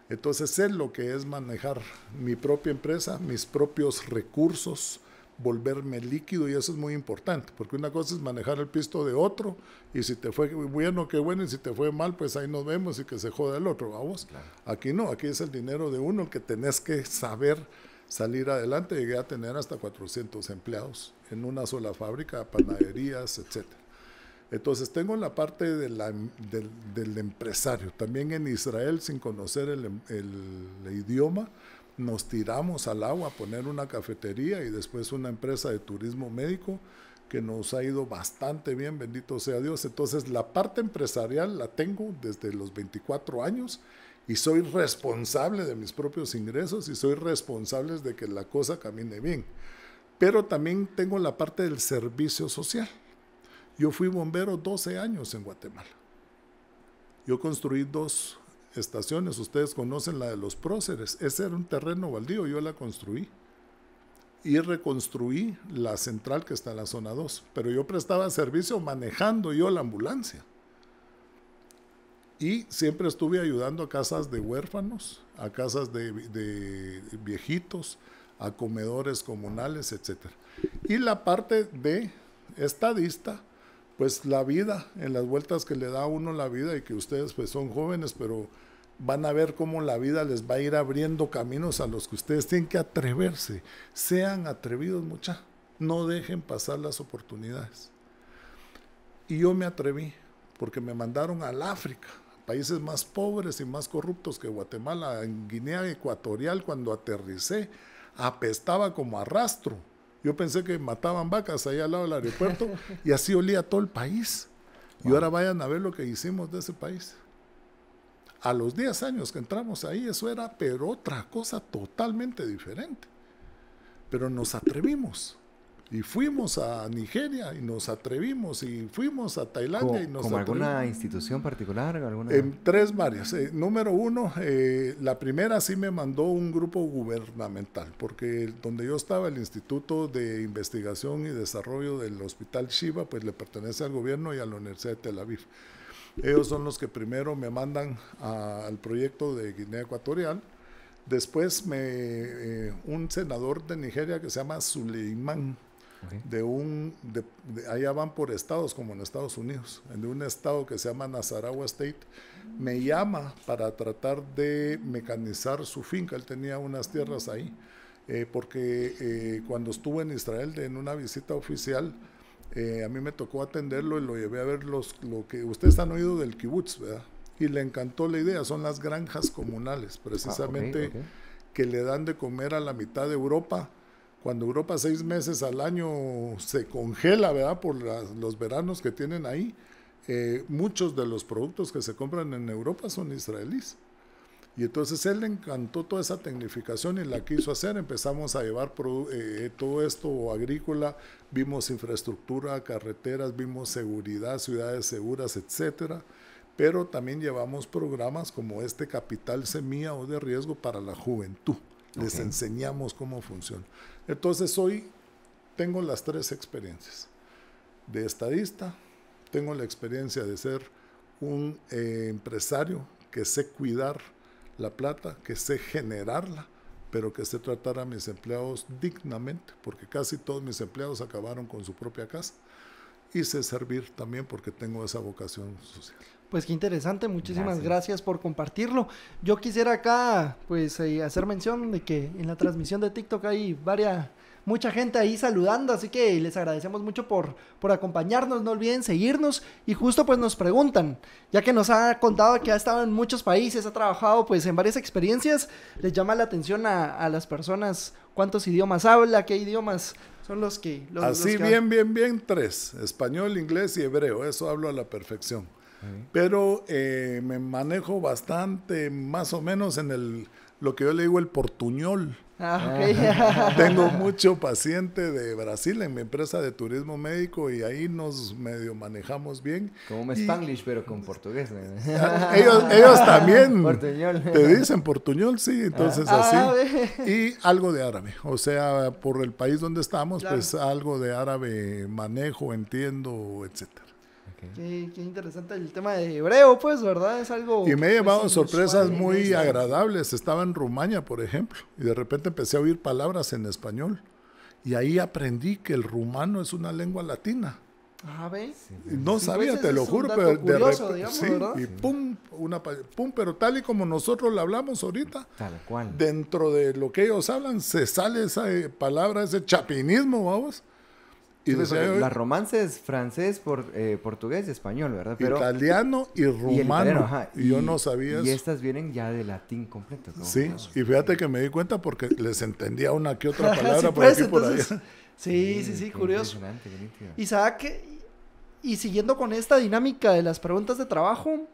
Entonces sé lo que es manejar mi propia empresa, mis propios recursos, volverme líquido y eso es muy importante, porque una cosa es manejar el pisto de otro y si te fue bueno, qué bueno, y si te fue mal, pues ahí nos vemos y que se joda el otro, vamos. Aquí no, aquí es el dinero de uno que tenés que saber salir adelante. Llegué a tener hasta 400 empleados en una sola fábrica, panaderías, etc. Entonces tengo la parte del, empresario. También en Israel, sin conocer el, el idioma, nos tiramos al agua a poner una cafetería y después una empresa de turismo médico que nos ha ido bastante bien, bendito sea Dios. Entonces la parte empresarial la tengo desde los 24 años y soy responsable de mis propios ingresos y soy responsable de que la cosa camine bien. Pero también tengo la parte del servicio social. Yo fui bombero 12 años en Guatemala. Yo construí dos estaciones, ustedes conocen la de los próceres, ese era un terreno baldío, yo la construí. Y reconstruí la central que está en la zona 2, pero yo prestaba servicio manejando yo la ambulancia. Y siempre estuve ayudando a casas de huérfanos, a casas de, viejitos, a comedores comunales, etc. Y la parte de estadista, pues la vida, en las vueltas que le da a uno la vida y que ustedes pues son jóvenes, pero van a ver cómo la vida les va a ir abriendo caminos a los que ustedes tienen que atreverse. Sean atrevidos, mucha. No dejen pasar las oportunidades. Y yo me atreví, porque me mandaron al África países más pobres y más corruptos que Guatemala, en Guinea Ecuatorial cuando aterricé, apestaba como arrastro. Yo pensé que mataban vacas ahí al lado del aeropuerto y así olía todo el país. Y ahora vayan a ver lo que hicimos de ese país. A los 10 años que entramos ahí, eso era, pero otra cosa totalmente diferente. Pero nos atrevimos. Y fuimos a Nigeria y nos atrevimos y fuimos a Tailandia y nos ¿Como alguna institución particular? Alguna... En tres varias. Eh, número uno, eh, la primera sí me mandó un grupo gubernamental, porque donde yo estaba, el Instituto de Investigación y Desarrollo del Hospital Shiva, pues le pertenece al gobierno y a la Universidad de Tel Aviv. Ellos son los que primero me mandan al proyecto de Guinea Ecuatorial. Después me, eh, un senador de Nigeria que se llama Suleiman de un, allá van por estados, como en Estados Unidos, de un estado que se llama Nazaragua State, me llama para tratar de mecanizar su finca, él tenía unas tierras ahí, eh, porque eh, cuando estuve en Israel en una visita oficial, eh, a mí me tocó atenderlo y lo llevé a ver los, lo que ustedes han oído del kibutz, ¿verdad? Y le encantó la idea, son las granjas comunales, ah, precisamente, que le dan de comer a la mitad de Europa cuando Europa seis meses al año se congela, ¿verdad? Por los veranos que tienen ahí, eh, muchos de los productos que se compran en Europa son israelíes. Y entonces él le encantó toda esa tecnificación y la quiso hacer. Empezamos a llevar eh, todo esto agrícola, vimos infraestructura, carreteras, vimos seguridad, ciudades seguras, etcétera. Pero también llevamos programas como este Capital Semilla o de Riesgo para la Juventud les enseñamos cómo funciona. Entonces hoy tengo las tres experiencias. De estadista, tengo la experiencia de ser un eh, empresario que sé cuidar la plata, que sé generarla, pero que sé tratar a mis empleados dignamente, porque casi todos mis empleados acabaron con su propia casa y servir también porque tengo esa vocación social. Pues qué interesante, muchísimas gracias, por compartirlo. Yo quisiera acá pues eh, hacer mención de que en la transmisión de TikTok hay varias mucha gente ahí saludando, así que les agradecemos mucho por, por acompañarnos, no olviden seguirnos y justo pues nos preguntan, ya que nos ha contado que ha estado en muchos países, ha trabajado pues en varias experiencias, les llama la atención a, a las personas cuántos idiomas habla, qué idiomas son los que... Así bien, bien, bien, tres. Español, inglés y hebreo. Eso hablo a la perfección. Pero eh, me manejo bastante, más o menos, en el, lo que yo le digo el portuñol. Ah, tengo mucho paciente de Brasil en mi empresa de turismo médico y ahí nos medio manejamos bien. Como un spanglish, pero con portugués. Ah, ellos, también te dicen portuñol, sí, entonces ah, así. Y algo de árabe, o sea, por el país donde estamos, pues algo de árabe manejo, entiendo, etcétera. Qué, interesante el tema de hebreo, pues, ¿verdad? Es algo... Y me he llevado sorpresas muy agradables. Estaba en Rumania, por ejemplo, y de repente empecé a oír palabras en español. Y ahí aprendí que el rumano es una lengua latina. Ah, ¿ves? no pues, sabía, te lo juro, pero curioso, de digamos, sí, y pum, una pum, pero tal y como nosotros la hablamos ahorita, tal cual. Dentro de lo que ellos hablan se sale esa eh, palabra, ese chapinismo, vamos las romances francés, por, eh, portugués y español, ¿verdad? italiano y rumano. Y, yo no sabía Y estas vienen ya de latín completo. Sí, y fíjate que me di cuenta porque les entendía una que otra palabra sí, por aquí por allá. Sí, sí, sí, sí curioso. y siguiendo con esta dinámica de las preguntas de trabajo,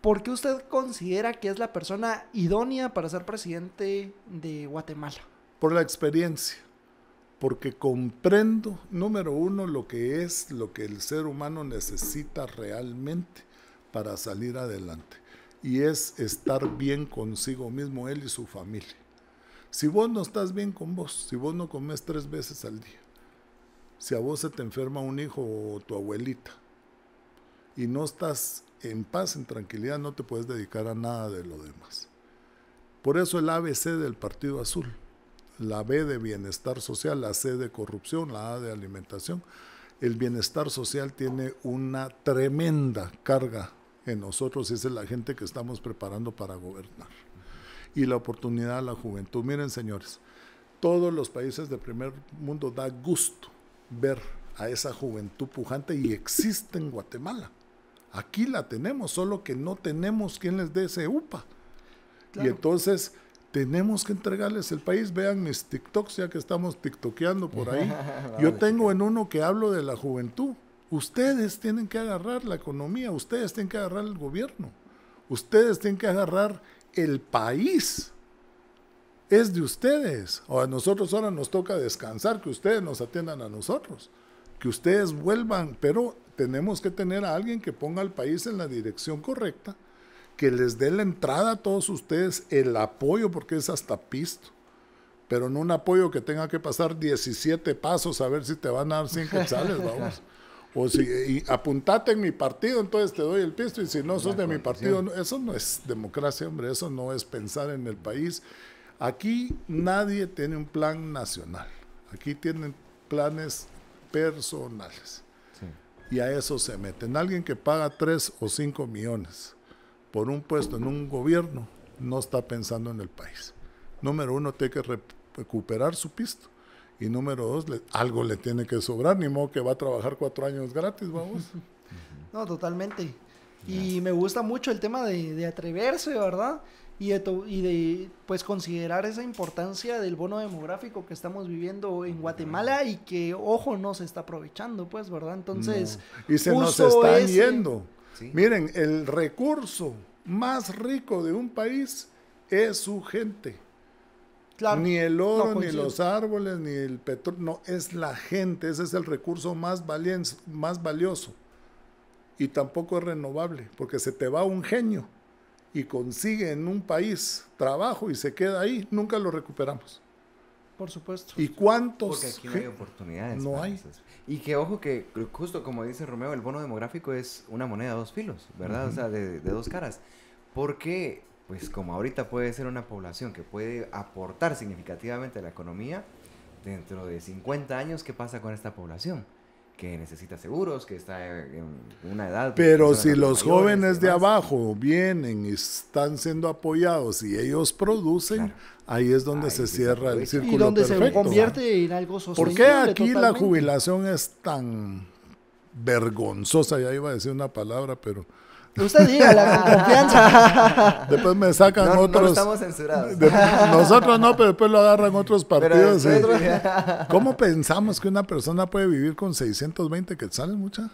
¿por qué usted considera que es la persona idónea para ser presidente de Guatemala? Por la experiencia porque comprendo, número uno, lo que es, lo que el ser humano necesita realmente para salir adelante, y es estar bien consigo mismo, él y su familia. Si vos no estás bien con vos, si vos no comes tres veces al día, si a vos se te enferma un hijo o tu abuelita, y no estás en paz, en tranquilidad, no te puedes dedicar a nada de lo demás. Por eso el ABC del Partido Azul la B de bienestar social, la C de corrupción, la A de alimentación. El bienestar social tiene una tremenda carga en nosotros, y es la gente que estamos preparando para gobernar. Y la oportunidad a la juventud. Miren, señores, todos los países del primer mundo da gusto ver a esa juventud pujante y existe en Guatemala. Aquí la tenemos, solo que no tenemos quien les dé ese UPA. Y entonces tenemos que entregarles el país. Vean mis TikToks, ya que estamos TikTokeando por ahí. Yo tengo en uno que hablo de la juventud. Ustedes tienen que agarrar la economía, ustedes tienen que agarrar el gobierno, ustedes tienen que agarrar el país. Es de ustedes. O a nosotros ahora nos toca descansar, que ustedes nos atiendan a nosotros, que ustedes vuelvan, pero tenemos que tener a alguien que ponga al país en la dirección correcta que les dé la entrada a todos ustedes, el apoyo, porque es hasta pisto, pero no un apoyo que tenga que pasar 17 pasos a ver si te van a dar 100 quetzales, vamos. O si apuntate en mi partido, entonces te doy el pisto, y si no sos de mi partido, eso no es democracia, hombre, eso no es pensar en el país. Aquí nadie tiene un plan nacional, aquí tienen planes personales. Y a eso se meten. Alguien que paga 3 o 5 millones por un puesto en un gobierno no está pensando en el país. Número uno, tiene que recuperar su pisto. Y número dos, algo le tiene que sobrar, ni modo que va a trabajar cuatro años gratis, vamos. No, totalmente. Y me gusta mucho el tema de, atreverse, ¿verdad? Y de, y de, pues considerar esa importancia del bono demográfico que estamos viviendo en Guatemala y que ojo no se está aprovechando pues verdad entonces y se nos está yendo Miren, el recurso más rico de un país es su gente. ni el oro, ni los árboles, ni el petróleo, no, es la gente, ese es el recurso más valioso. Y tampoco es renovable, porque se te va un genio y consigue en un país trabajo y se queda ahí, nunca lo recuperamos. Por supuesto. ¿Y cuántos? Porque aquí no hay oportunidades. No hay. Y que ojo que justo como dice Romeo, el bono demográfico es una moneda de dos filos, ¿verdad? O sea, de, de dos caras. Porque, pues como ahorita puede ser una población que puede aportar significativamente a la economía, dentro de 50 años, ¿qué pasa con esta población? que necesita seguros, que está en una edad. Pero si los jóvenes de abajo vienen y están siendo apoyados y ellos producen, ahí es donde se cierra el círculo. Y donde se convierte en algo sostenible. ¿Por qué aquí la jubilación es tan vergonzosa? Ya iba a decir una palabra, pero Usted diga la confianza. Después me sacan otros. nosotros no, pero después lo agarran otros partidos. ¿Cómo pensamos que una persona puede vivir con 620 quetzales, mucha?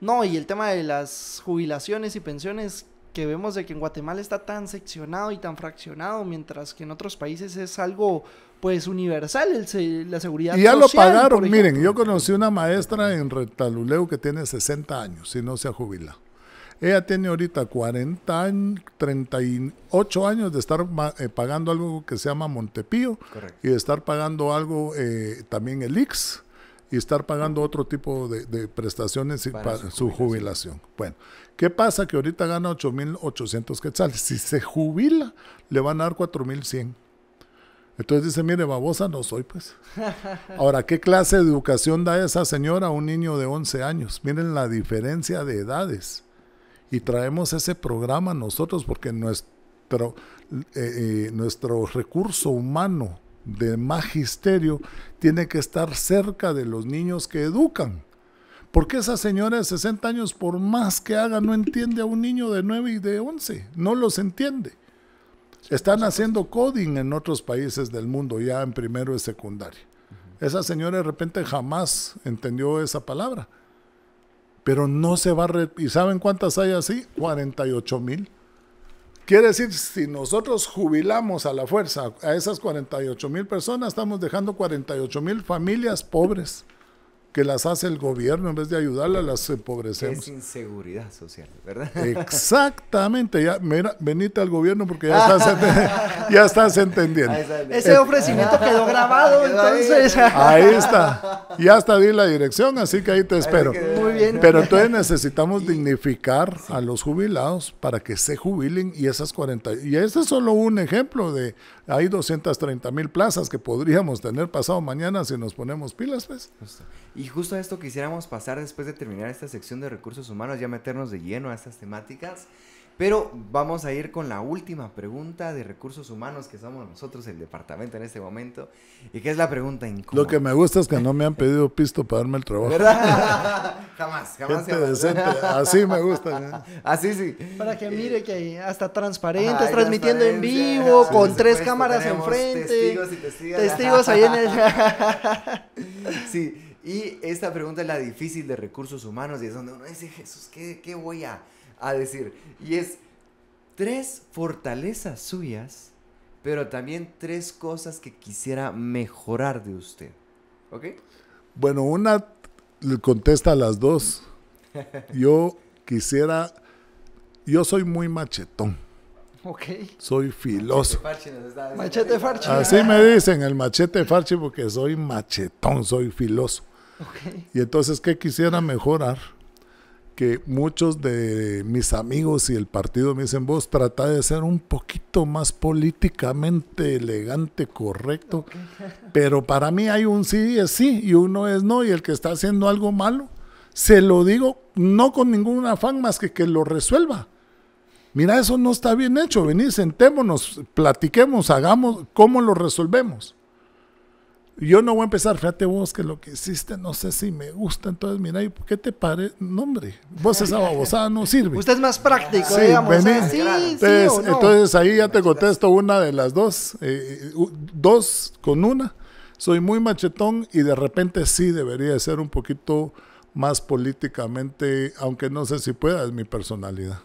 No, y el tema de las jubilaciones y pensiones que vemos de que en Guatemala está tan seccionado y tan fraccionado, mientras que en otros países es algo pues universal la seguridad. Y ya lo pagaron, miren, yo conocí una maestra en Retaluleu que tiene 60 años y no se ha jubilado. Ella tiene ahorita 40 años, 38 años de estar eh, pagando algo que se llama Montepío y de estar pagando algo eh, también el IX y estar pagando otro tipo de, prestaciones para, su, jubilación. su, jubilación. Bueno, ¿qué pasa? Que ahorita gana 8.800 quetzales. Si se jubila, le van a dar 4.100. Entonces dice, mire, babosa no soy, pues. Ahora, ¿qué clase de educación da esa señora a un niño de 11 años? Miren la diferencia de edades y traemos ese programa nosotros porque nuestro, eh, eh, nuestro recurso humano de magisterio tiene que estar cerca de los niños que educan. Porque esa señora de 60 años, por más que haga, no entiende a un niño de 9 y de 11, no los entiende. Están haciendo coding en otros países del mundo, ya en primero y secundario. Esa señora de repente jamás entendió esa palabra pero no se va a... ¿Y saben cuántas hay así? 48 mil. Quiere decir, si nosotros jubilamos a la fuerza a esas 48 mil personas, estamos dejando 48 mil familias pobres que las hace el gobierno en vez de ayudarlas, las empobrecemos. Es inseguridad social, ¿verdad? Exactamente. Ya, mira, venite al gobierno porque ya estás, ya estás entendiendo. Ese ofrecimiento quedó grabado, entonces. Ahí está. Ya está di la dirección, así que ahí te espero. Muy bien. Pero entonces necesitamos dignificar a los jubilados para que se jubilen y esas 40. Y ese es solo un ejemplo de. Hay 230 mil plazas que podríamos tener pasado mañana si nos ponemos pilas, pues. Y y justo a esto quisiéramos pasar después de terminar esta sección de recursos humanos, ya meternos de lleno a estas temáticas. Pero vamos a ir con la última pregunta de recursos humanos que somos nosotros, el departamento en este momento, y que es la pregunta incómoda. Lo que me gusta es que no me han pedido pisto para darme el trabajo. jamás, jamás. Gente decente, así me gusta. Así sí. Para que mire que ahí, hasta transparentes, transmitiendo en vivo, con tres cámaras enfrente. Testigos y Testigos ahí en el... sí. Y esta pregunta es la difícil de recursos humanos y es donde uno dice, Jesús, ¿qué, voy a, decir? Y es tres fortalezas suyas, pero también tres cosas que quisiera mejorar de usted. ¿Ok? Bueno, una le contesta a las dos. Yo quisiera, yo soy muy machetón. Ok. Soy filoso. Machete farchi Así me dicen, el machete farchi, porque soy machetón, soy filoso. Y entonces, ¿qué quisiera mejorar? Que muchos de mis amigos y el partido me dicen, vos trata de ser un poquito más políticamente elegante, correcto. Pero para mí hay un sí y es sí y uno es no y el que está haciendo algo malo, se lo digo no con ningún afán más que que lo resuelva. Mira, eso no está bien hecho. Vení, sentémonos, platiquemos, hagamos cómo lo resolvemos. Yo no voy a empezar, fíjate vos que lo que hiciste no sé si me gusta, entonces mira, ¿qué te pare No, hombre, vos esa babosada no sirve. Usted es más práctico, digamos. ¿eh? sí, entonces, entonces, ahí ya te contesto una de las dos, eh, dos con una. Soy muy machetón y de repente sí debería ser un poquito más políticamente, aunque no sé si pueda, es mi personalidad.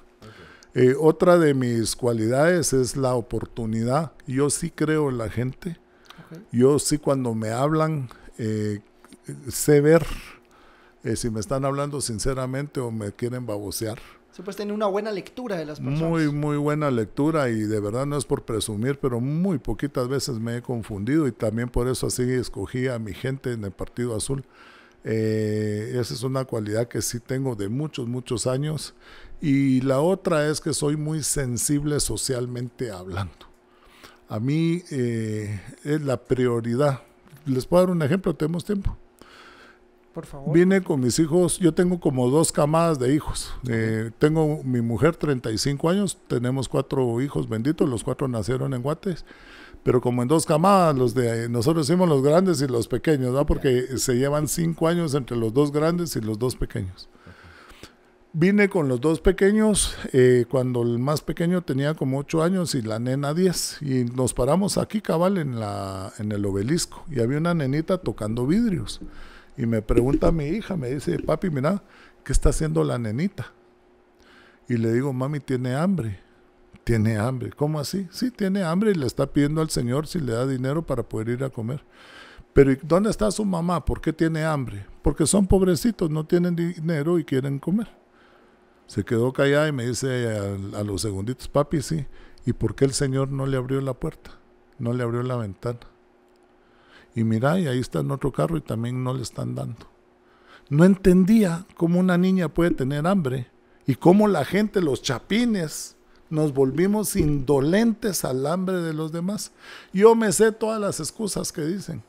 Eh, otra de mis cualidades es la oportunidad. Yo sí creo en la gente yo sí cuando me hablan, eh, sé ver eh, si me están hablando sinceramente o me quieren babosear. pues tiene una buena lectura de las personas. Muy, muy buena lectura y de verdad no es por presumir, pero muy poquitas veces me he confundido y también por eso así escogí a mi gente en el Partido Azul. Eh, esa es una cualidad que sí tengo de muchos, muchos años. Y la otra es que soy muy sensible socialmente hablando a mí eh, es la prioridad. Les puedo dar un ejemplo, tenemos tiempo. Por favor. Vine con mis hijos, yo tengo como dos camadas de hijos. Eh, tengo mi mujer 35 años, tenemos cuatro hijos benditos, los cuatro nacieron en Guates, pero como en dos camadas, los de nosotros hicimos los grandes y los pequeños, porque se llevan cinco años entre los dos grandes y los dos pequeños. Vine con los dos pequeños eh, cuando el más pequeño tenía como 8 años y la nena 10. Y nos paramos aquí cabal en, la, en el obelisco. Y había una nenita tocando vidrios. Y me pregunta mi hija, me dice, papi, mira, ¿qué está haciendo la nenita? Y le digo, mami, tiene hambre. Tiene hambre. ¿Cómo así? Sí, tiene hambre y le está pidiendo al Señor si le da dinero para poder ir a comer. Pero ¿dónde está su mamá? ¿Por qué tiene hambre? Porque son pobrecitos, no tienen dinero y quieren comer. Se quedó callada y me dice a, los segunditos, papi, sí, ¿y por qué el Señor no le abrió la puerta? No le abrió la ventana. Y mira, y ahí está en otro carro y también no le están dando. No entendía cómo una niña puede tener hambre y cómo la gente, los chapines, nos volvimos indolentes al hambre de los demás. Yo me sé todas las excusas que dicen.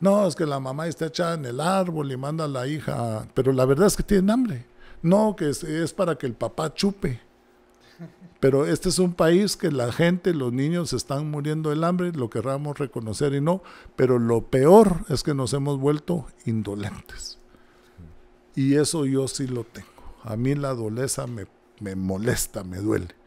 No, es que la mamá está echada en el árbol y manda a la hija, pero la verdad es que tienen hambre. No, que es, para que el papá chupe. Pero este es un país que la gente, los niños están muriendo del hambre, lo querramos reconocer y no, pero lo peor es que nos hemos vuelto indolentes. Y eso yo sí lo tengo. A mí la doleza me molesta, me duele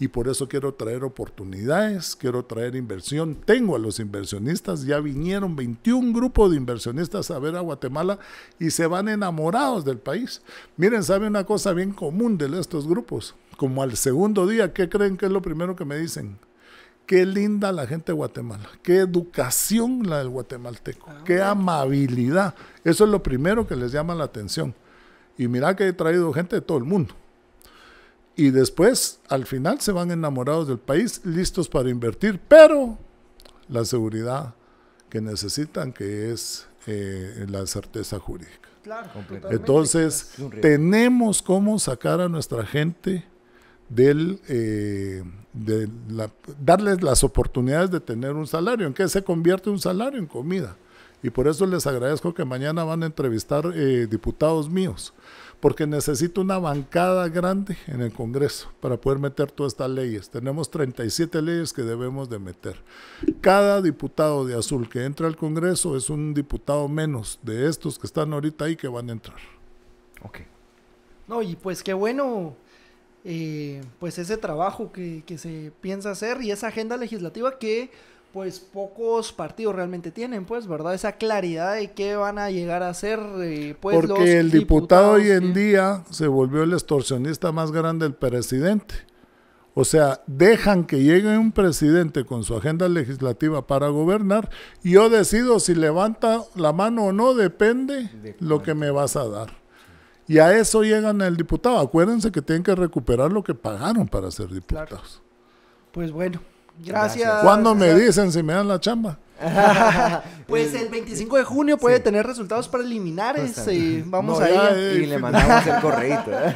y por eso quiero traer oportunidades, quiero traer inversión. Tengo a los inversionistas, ya vinieron 21 grupos de inversionistas a ver a Guatemala y se van enamorados del país. Miren, ¿sabe una cosa bien común de estos grupos? Como al segundo día, ¿qué creen que es lo primero que me dicen? Qué linda la gente de Guatemala, qué educación la del guatemalteco, ah. qué amabilidad. Eso es lo primero que les llama la atención. Y mira que he traído gente de todo el mundo y después al final se van enamorados del país, listos para invertir, pero la seguridad que necesitan, que es eh, la certeza jurídica. Entonces, tenemos cómo sacar a nuestra gente del, eh, de darles las oportunidades de tener un salario. ¿En qué se convierte un salario? En comida. Y por eso les agradezco que mañana van a entrevistar eh, diputados míos porque necesito una bancada grande en el Congreso para poder meter todas estas leyes. Tenemos 37 leyes que debemos de meter. Cada diputado de azul que entra al Congreso es un diputado menos de estos que están ahorita ahí que van a entrar. Ok. No, y pues qué bueno, eh, pues ese trabajo que se piensa hacer y esa agenda legislativa que pues pocos partidos realmente tienen, pues, ¿verdad? Esa claridad de qué van a llegar a ser. Eh, pues, Porque el diputado hoy en día se volvió el extorsionista más grande del presidente. O sea, dejan que llegue un presidente con su agenda legislativa para gobernar y yo decido si levanta la mano o no, depende lo que me vas a dar. Y a eso llegan el diputado. Acuérdense que tienen que recuperar lo que pagaron para ser diputados. Pues bueno, Gracias. ¿Cuándo me dicen si me dan la chamba? pues el 25 de junio puede tener resultados preliminares. eliminar. Pues vamos ahí a eh, y le mandamos el correito. ¿eh?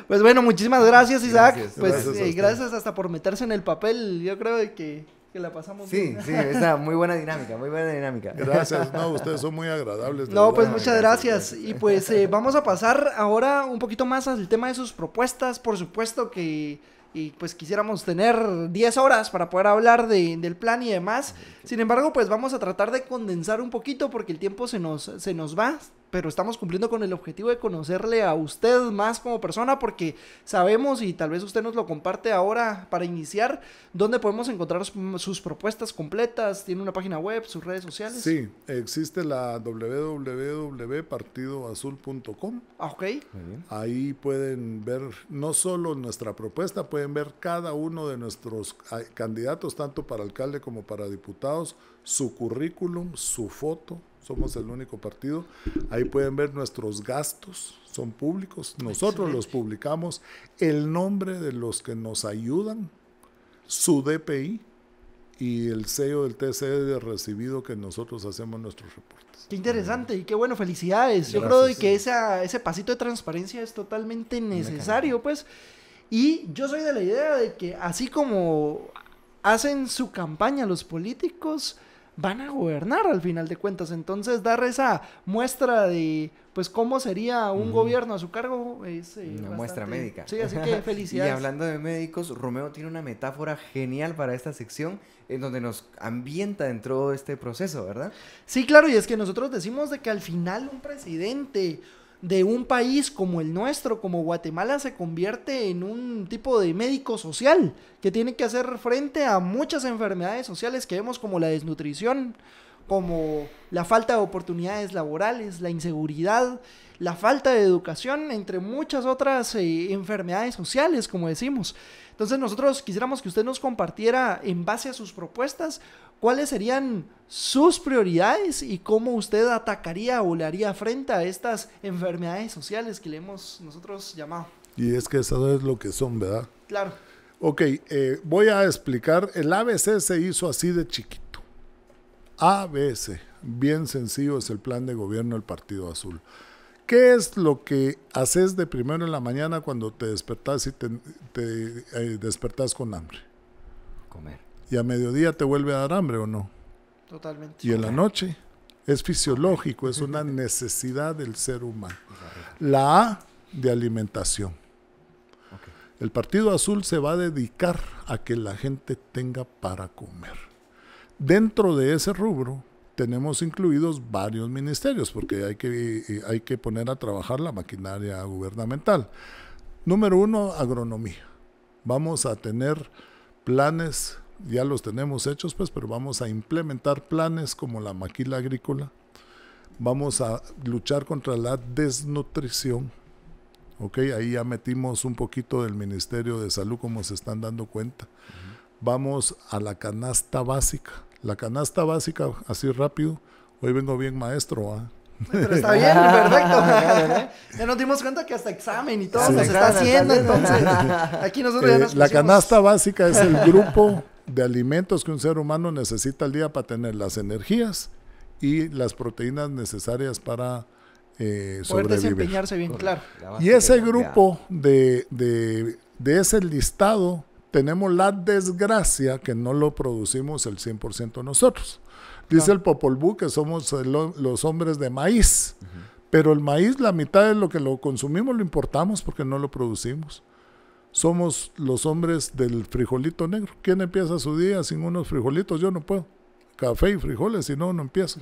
pues bueno, muchísimas gracias, Isaac. Gracias, pues eh, gracias, hasta por meterse en el papel. Yo creo que, que la pasamos bien. Sí, sí, está muy buena dinámica, muy buena dinámica. Gracias, no, ustedes son muy agradables. No, pues muchas gracias. Y pues vamos a pasar ahora un poquito más al tema de sus propuestas. Por supuesto que y pues quisiéramos tener 10 horas para poder hablar del plan y demás. Sin embargo, pues vamos a tratar de condensar un poquito porque el tiempo se nos, se nos va pero estamos cumpliendo con el objetivo de conocerle a usted más como persona porque sabemos y tal vez usted nos lo comparte ahora para iniciar, dónde podemos encontrar sus propuestas completas, tiene una página web, sus redes sociales. Sí, existe la www.partidoazul.com. Ah, ok. Ahí pueden ver no solo nuestra propuesta, pueden ver cada uno de nuestros ah, candidatos, tanto para alcalde como para diputados, su currículum, su foto somos el único partido. Ahí pueden ver nuestros gastos, son públicos, nosotros los publicamos, el nombre de los que nos ayudan, su DPI y el sello del TCD recibido que nosotros hacemos nuestros reportes. Qué interesante y qué bueno, felicidades. Yo creo que ese pasito de transparencia es totalmente necesario, pues. Y yo soy de la idea de que así como hacen su campaña los políticos, van a gobernar al final de cuentas. Entonces, dar esa muestra de pues cómo sería un gobierno a su cargo es eh, una muestra médica. Sí, así que felicidades. y hablando de médicos, Romeo tiene una metáfora genial para esta sección en donde nos ambienta dentro de este proceso, ¿verdad? Sí, claro, y es que nosotros decimos de que al final un presidente de un país como el nuestro, como Guatemala, se convierte en un tipo de médico social que tiene que hacer frente a muchas enfermedades sociales que vemos como la desnutrición, como la falta de oportunidades laborales, la inseguridad, la falta de educación, entre muchas otras eh, enfermedades sociales, como decimos. Entonces nosotros quisiéramos que usted nos compartiera en base a sus propuestas cuáles serían sus prioridades y cómo usted atacaría o le haría frente a estas enfermedades sociales que le hemos nosotros llamado. Y es que eso es lo que son, ¿verdad? Claro. Ok, eh, voy a explicar. El ABC se hizo así de chiquito. ABC, bien sencillo, es el plan de gobierno del Partido Azul. ¿Qué es lo que haces de primero en la mañana cuando te despertás y te, eh, despertás con hambre? Comer y a mediodía te vuelve a dar hambre o no. Totalmente. Y en la noche es fisiológico, es una necesidad del ser humano. La A de alimentación. El Partido Azul se va a dedicar a que la gente tenga para comer. Dentro de ese rubro tenemos incluidos varios ministerios, porque hay que, eh, hay que poner a trabajar la maquinaria gubernamental. Número uno, agronomía. Vamos a tener planes ya los tenemos hechos, pues, pero vamos a implementar planes como la maquila agrícola, vamos a luchar contra la desnutrición. Ok, ahí ya metimos un poquito del Ministerio de Salud, como se están dando cuenta. Vamos a la canasta básica. La canasta básica, así rápido, hoy vengo bien maestro. ¿ah? Pero está bien, perfecto. ya nos dimos cuenta que hasta examen y todo se está haciendo, entonces aquí nosotros ya eh, La canasta básica es el grupo de alimentos que un ser humano necesita al día para tener las energías y las proteínas necesarias para eh, Poder desempeñarse bien, claro. Y ese grupo de, ese listado tenemos la desgracia que no lo producimos el 100% nosotros. Dice el Popol Vuh que somos los hombres de maíz, pero el maíz, la mitad de lo que lo consumimos lo importamos porque no lo producimos somos los hombres del frijolito negro. ¿Quién empieza su día sin unos frijolitos? Yo no puedo. Café y frijoles, si no, no empiezo.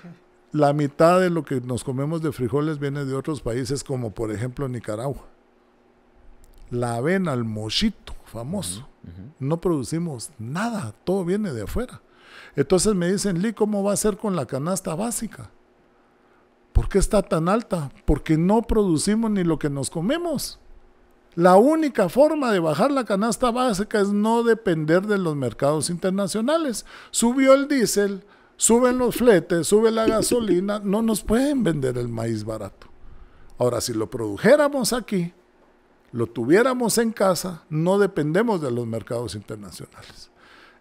La mitad de lo que nos comemos de frijoles viene de otros países, como por ejemplo Nicaragua. La avena, el mochito, famoso. No producimos nada, todo viene de afuera. Entonces me dicen, Lee, ¿cómo va a ser con la canasta básica? ¿Por qué está tan alta? Porque no producimos ni lo que nos comemos. La única forma de bajar la canasta básica es no depender de los mercados internacionales. Subió el diésel, suben los fletes, sube la gasolina, no nos pueden vender el maíz barato. Ahora, si lo produjéramos aquí, lo tuviéramos en casa, no dependemos de los mercados internacionales.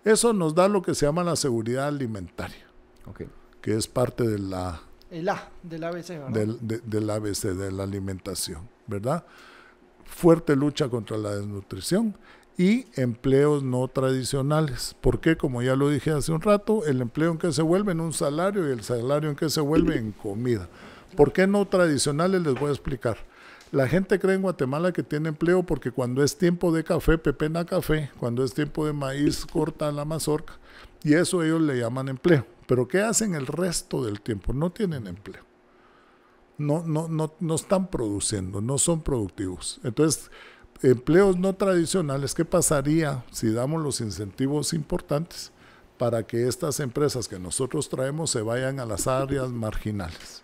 Eso nos da lo que se llama la seguridad alimentaria, que es parte de la... El del ABC, de, del ABC, de la alimentación, ¿verdad? fuerte lucha contra la desnutrición y empleos no tradicionales. Porque, como ya lo dije hace un rato, el empleo en que se vuelve en un salario y el salario en que se vuelve en comida. ¿Por qué no tradicionales? Les voy a explicar. La gente cree en Guatemala que tiene empleo porque cuando es tiempo de café, pepena café, cuando es tiempo de maíz, corta la mazorca, y eso ellos le llaman empleo. Pero ¿qué hacen el resto del tiempo? No tienen empleo no, están produciendo, no son productivos. Entonces, empleos no tradicionales, ¿qué pasaría si damos los incentivos importantes para que estas empresas que nosotros traemos se vayan a las áreas marginales?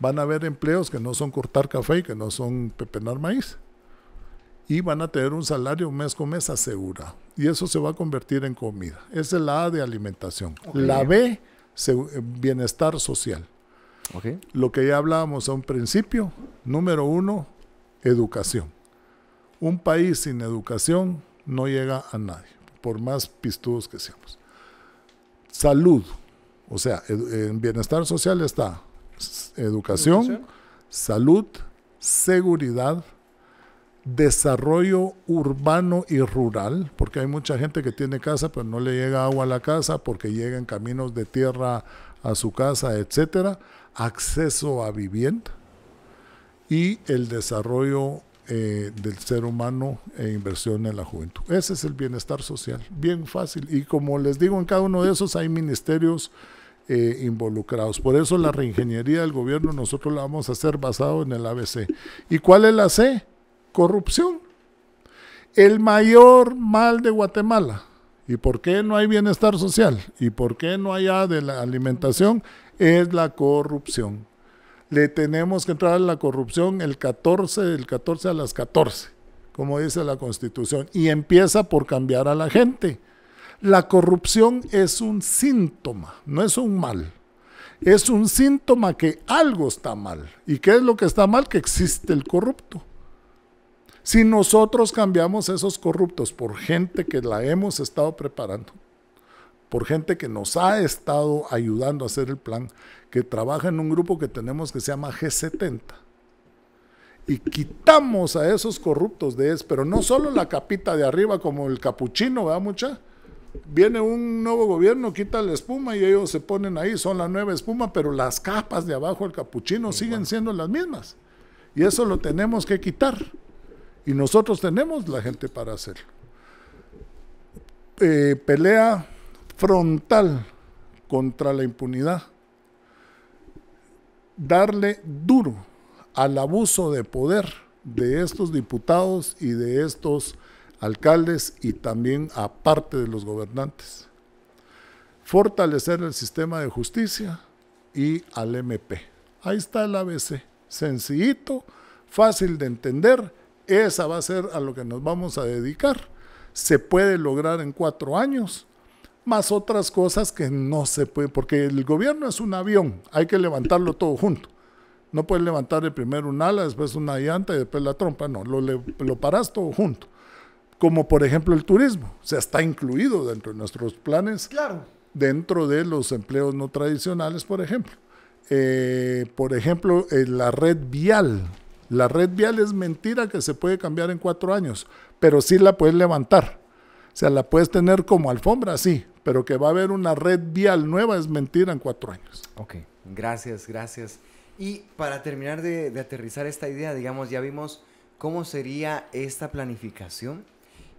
Van a haber empleos que no son cortar café y que no son pepenar maíz. Y van a tener un salario mes con mes asegurado. Y eso se va a convertir en comida. Esa es la A de alimentación. La B, eh, bienestar social. Lo que ya hablábamos a un principio, número uno, educación. Un país sin educación no llega a nadie, por más pistudos que seamos. Salud, o sea, en bienestar social está educación, salud, seguridad, desarrollo urbano y rural, porque hay mucha gente que tiene casa pero no le llega agua a la casa porque llega en caminos de tierra a su casa, etcétera acceso a vivienda y el desarrollo eh, del ser humano e inversión en la juventud. Ese es el bienestar social, bien fácil. Y como les digo, en cada uno de esos hay ministerios eh, involucrados. Por eso la reingeniería del gobierno nosotros la vamos a hacer basado en el ABC. ¿Y cuál es la C? Corrupción. El mayor mal de Guatemala. ¿Y por qué no hay bienestar social? ¿Y por qué no hay A de la alimentación? es la corrupción. Le tenemos que entrar a la corrupción el 14, del 14 a las 14, como dice la Constitución, y empieza por cambiar a la gente. La corrupción es un síntoma, no es un mal. Es un síntoma que algo está mal. ¿Y qué es lo que está mal? Que existe el corrupto. Si nosotros cambiamos esos corruptos por gente que la hemos estado preparando, por gente que nos ha estado ayudando a hacer el plan, que trabaja en un grupo que tenemos que se llama G70. Y quitamos a esos corruptos de es pero no solo la capita de arriba como el capuchino, ¿verdad, mucha? Viene un nuevo gobierno, quita la espuma y ellos se ponen ahí, son la nueva espuma, pero las capas de abajo del capuchino siguen siendo las mismas. Y eso lo tenemos que quitar. Y nosotros tenemos la gente para hacerlo. Eh, pelea frontal contra la impunidad, darle duro al abuso de poder de estos diputados y de estos alcaldes y también a parte de los gobernantes. Fortalecer el sistema de justicia y al MP. Ahí está el ABC. Sencillito, fácil de entender. Esa va a ser a lo que nos vamos a dedicar. Se puede lograr en cuatro años más otras cosas que no se puede porque el gobierno es un avión, hay que levantarlo todo junto. No puedes levantar primero un ala, después una llanta y después la trompa, no, lo, lo paras todo junto. Como por ejemplo el turismo, o sea, está incluido dentro de nuestros planes, dentro de los empleos no tradicionales, por ejemplo. Eh, por ejemplo, eh, la red vial. La red vial es mentira que se puede cambiar en cuatro años, pero sí la puedes levantar. O sea, la puedes tener como alfombra, sí, pero que va a haber una red vial nueva es mentira en cuatro años. Ok, gracias, gracias. Y para terminar de, aterrizar esta idea, digamos, ya vimos cómo sería esta planificación.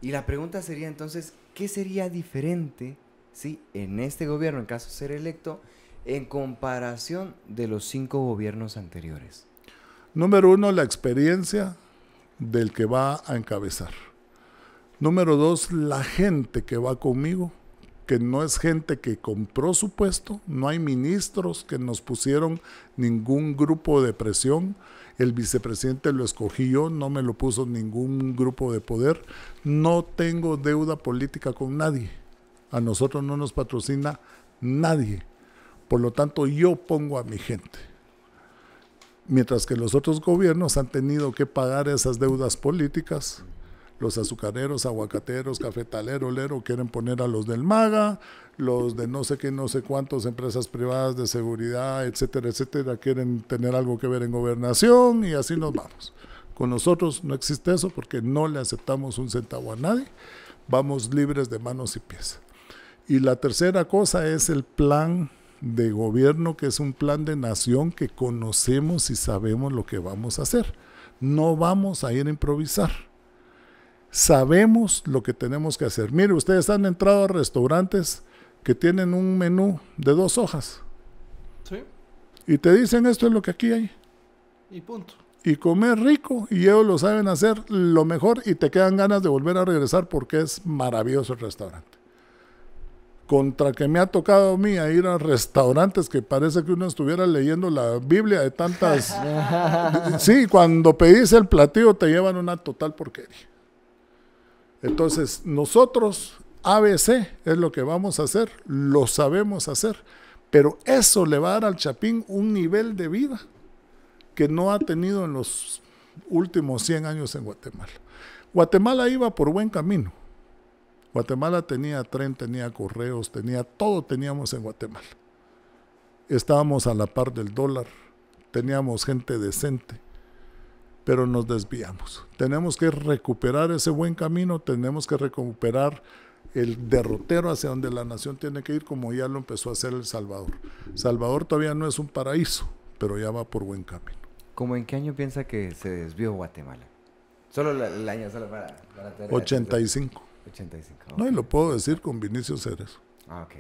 Y la pregunta sería entonces, ¿qué sería diferente ¿sí? en este gobierno, en caso de ser electo, en comparación de los cinco gobiernos anteriores? Número uno, la experiencia del que va a encabezar. Número dos, la gente que va conmigo, que no es gente que compró su puesto, no hay ministros que nos pusieron ningún grupo de presión, el vicepresidente lo escogí yo, no me lo puso ningún grupo de poder, no tengo deuda política con nadie, a nosotros no nos patrocina nadie, por lo tanto yo pongo a mi gente mientras que los otros gobiernos han tenido que pagar esas deudas políticas los azucareros, aguacateros, cafetaleros, lero, quieren poner a los del MAGA, los de no sé qué, no sé cuántos empresas privadas de seguridad, etcétera, etcétera, quieren tener algo que ver en gobernación y así nos vamos. Con nosotros no existe eso porque no le aceptamos un centavo a nadie, vamos libres de manos y pies. Y la tercera cosa es el plan de gobierno, que es un plan de nación que conocemos y sabemos lo que vamos a hacer. No vamos a ir a improvisar sabemos lo que tenemos que hacer. Mire, ustedes han entrado a restaurantes que tienen un menú de dos hojas. Sí. Y te dicen esto es lo que aquí hay. Y punto. Y comer rico y ellos lo saben hacer lo mejor y te quedan ganas de volver a regresar porque es maravilloso el restaurante. Contra que me ha tocado a mí a ir a restaurantes que parece que uno estuviera leyendo la Biblia de tantas... sí, cuando pedís el platillo te llevan una total porquería. Entonces, nosotros, ABC, es lo que vamos a hacer, lo sabemos hacer, pero eso le va a dar al Chapín un nivel de vida que no ha tenido en los últimos 100 años en Guatemala. Guatemala iba por buen camino. Guatemala tenía tren, tenía correos, tenía todo, teníamos en Guatemala. Estábamos a la par del dólar, teníamos gente decente, pero nos desviamos. Tenemos que recuperar ese buen camino, tenemos que recuperar el derrotero hacia donde la nación tiene que ir, como ya lo empezó a hacer El Salvador. Salvador todavía no es un paraíso, pero ya va por buen camino. ¿Cómo en qué año piensa que se desvió Guatemala? Solo el año, solo para... 85. 85. No, y lo puedo decir con Vinicio Ceres. Ah, ok.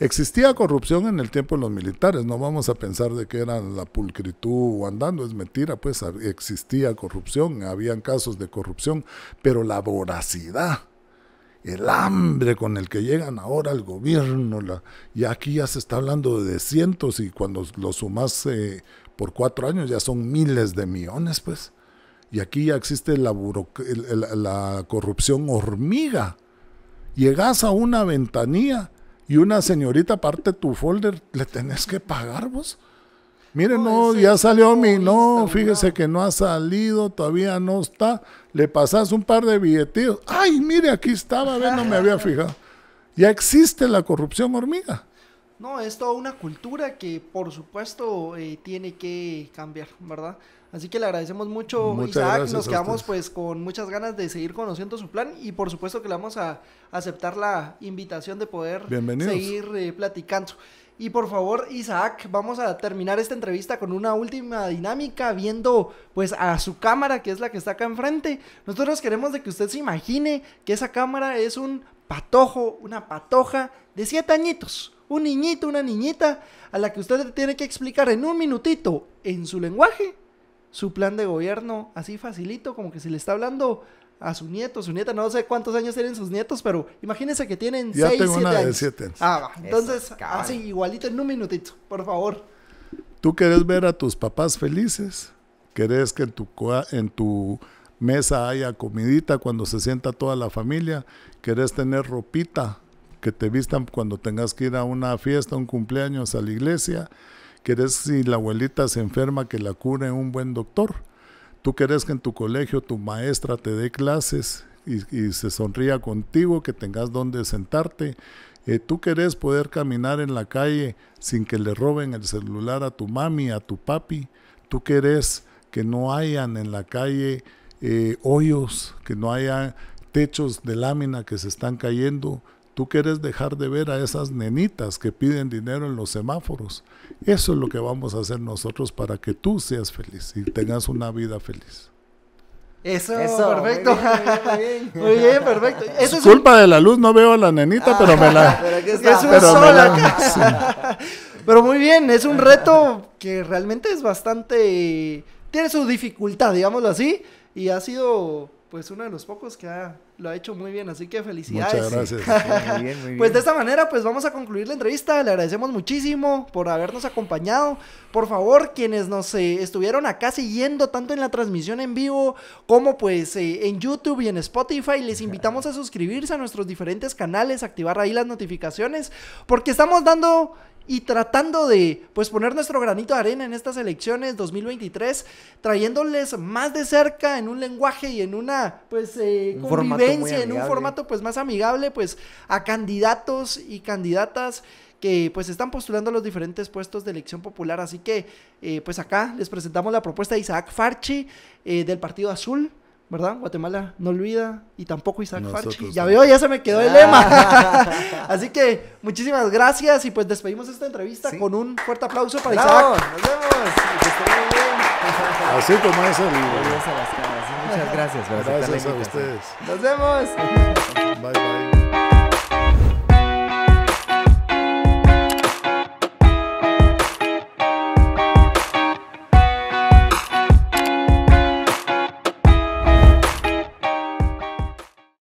Existía corrupción en el tiempo de los militares, no vamos a pensar de que era la pulcritud o andando, es mentira, pues existía corrupción, habían casos de corrupción, pero la voracidad, el hambre con el que llegan ahora al gobierno, y aquí ya se está hablando de cientos y cuando lo sumas eh, por cuatro años ya son miles de millones, pues. Y aquí ya existe la, la, la corrupción hormiga. Llegas a una ventanilla y una señorita aparte tu folder, le tenés que pagar vos. Mire, no, ya salió mi, no, fíjese que no ha salido, todavía no está. Le pasas un par de billetitos. Ay, mire, aquí estaba, no me había fijado. Ya existe la corrupción hormiga. No, es toda una cultura que por supuesto eh, tiene que cambiar, ¿verdad? Así que le agradecemos mucho, Isaac. Nos quedamos pues con muchas ganas de seguir conociendo su plan y por supuesto que le vamos a aceptar la invitación de poder seguir eh, platicando. Y por favor, Isaac, vamos a terminar esta entrevista con una última dinámica, viendo pues a su cámara, que es la que está acá enfrente. Nosotros queremos de que usted se imagine que esa cámara es un patojo, una patoja de siete añitos, un niñito, una niñita, a la que usted tiene que explicar en un minutito, en su lenguaje, su plan de gobierno así facilito, como que se le está hablando a su nieto, su nieta, no sé cuántos años tienen sus nietos, pero imagínense que tienen 6, 7 años. Ah, Entonces, así igualito en un minutito, por favor. ¿Tú querés ver a tus papás felices? ¿Querés que en tu, en tu mesa haya comidita cuando se sienta toda la familia? ¿Querés tener ropita que te vistan cuando tengas que ir a una fiesta, un cumpleaños, a la iglesia? Querés si la abuelita se enferma que la cure un buen doctor. Tú querés que en tu colegio tu maestra te dé clases y, se sonría contigo, que tengas donde sentarte. Eh, tú querés poder caminar en la calle sin que le roben el celular a tu mami, a tu papi. Tú querés que no hayan en la calle eh, hoyos, que no haya techos de lámina que se están cayendo Tú quieres dejar de ver a esas nenitas que piden dinero en los semáforos. Eso es lo que vamos a hacer nosotros para que tú seas feliz y tengas una vida feliz. Eso, perfecto. Muy bien, perfecto. Eso es culpa de la luz, no veo a la nenita, pero me la. Pero, Es pero muy bien, es un reto que realmente es bastante. Tiene su dificultad, digámoslo así, y ha sido, pues, uno de los pocos que ha lo ha hecho muy bien, así que felicidades. Muchas gracias. Pues de esta manera, pues vamos a concluir la entrevista. Le agradecemos muchísimo por habernos acompañado. Por favor, quienes nos eh, estuvieron acá siguiendo tanto en la transmisión en vivo como pues eh, en YouTube y en Spotify, les invitamos a suscribirse a nuestros diferentes canales, activar ahí las notificaciones, porque estamos dando y tratando de pues poner nuestro granito de arena en estas elecciones 2023, trayéndoles más de cerca en un lenguaje y en una pues eh, convivencia, en un formato pues más amigable pues a candidatos y candidatas que pues están postulando a los diferentes puestos de elección popular. Así que eh, pues acá les presentamos la propuesta de Isaac Farchi eh, del Partido Azul. ¿verdad? Guatemala no olvida y tampoco Isaac Farchi. Ya veo, ya se me quedó el ah. lema. Así que muchísimas gracias y pues despedimos esta entrevista con un fuerte aplauso para Isaac. Nos vemos. Así como es el... Muchas gracias. Gracias, a ustedes. Nos vemos. Bye bye.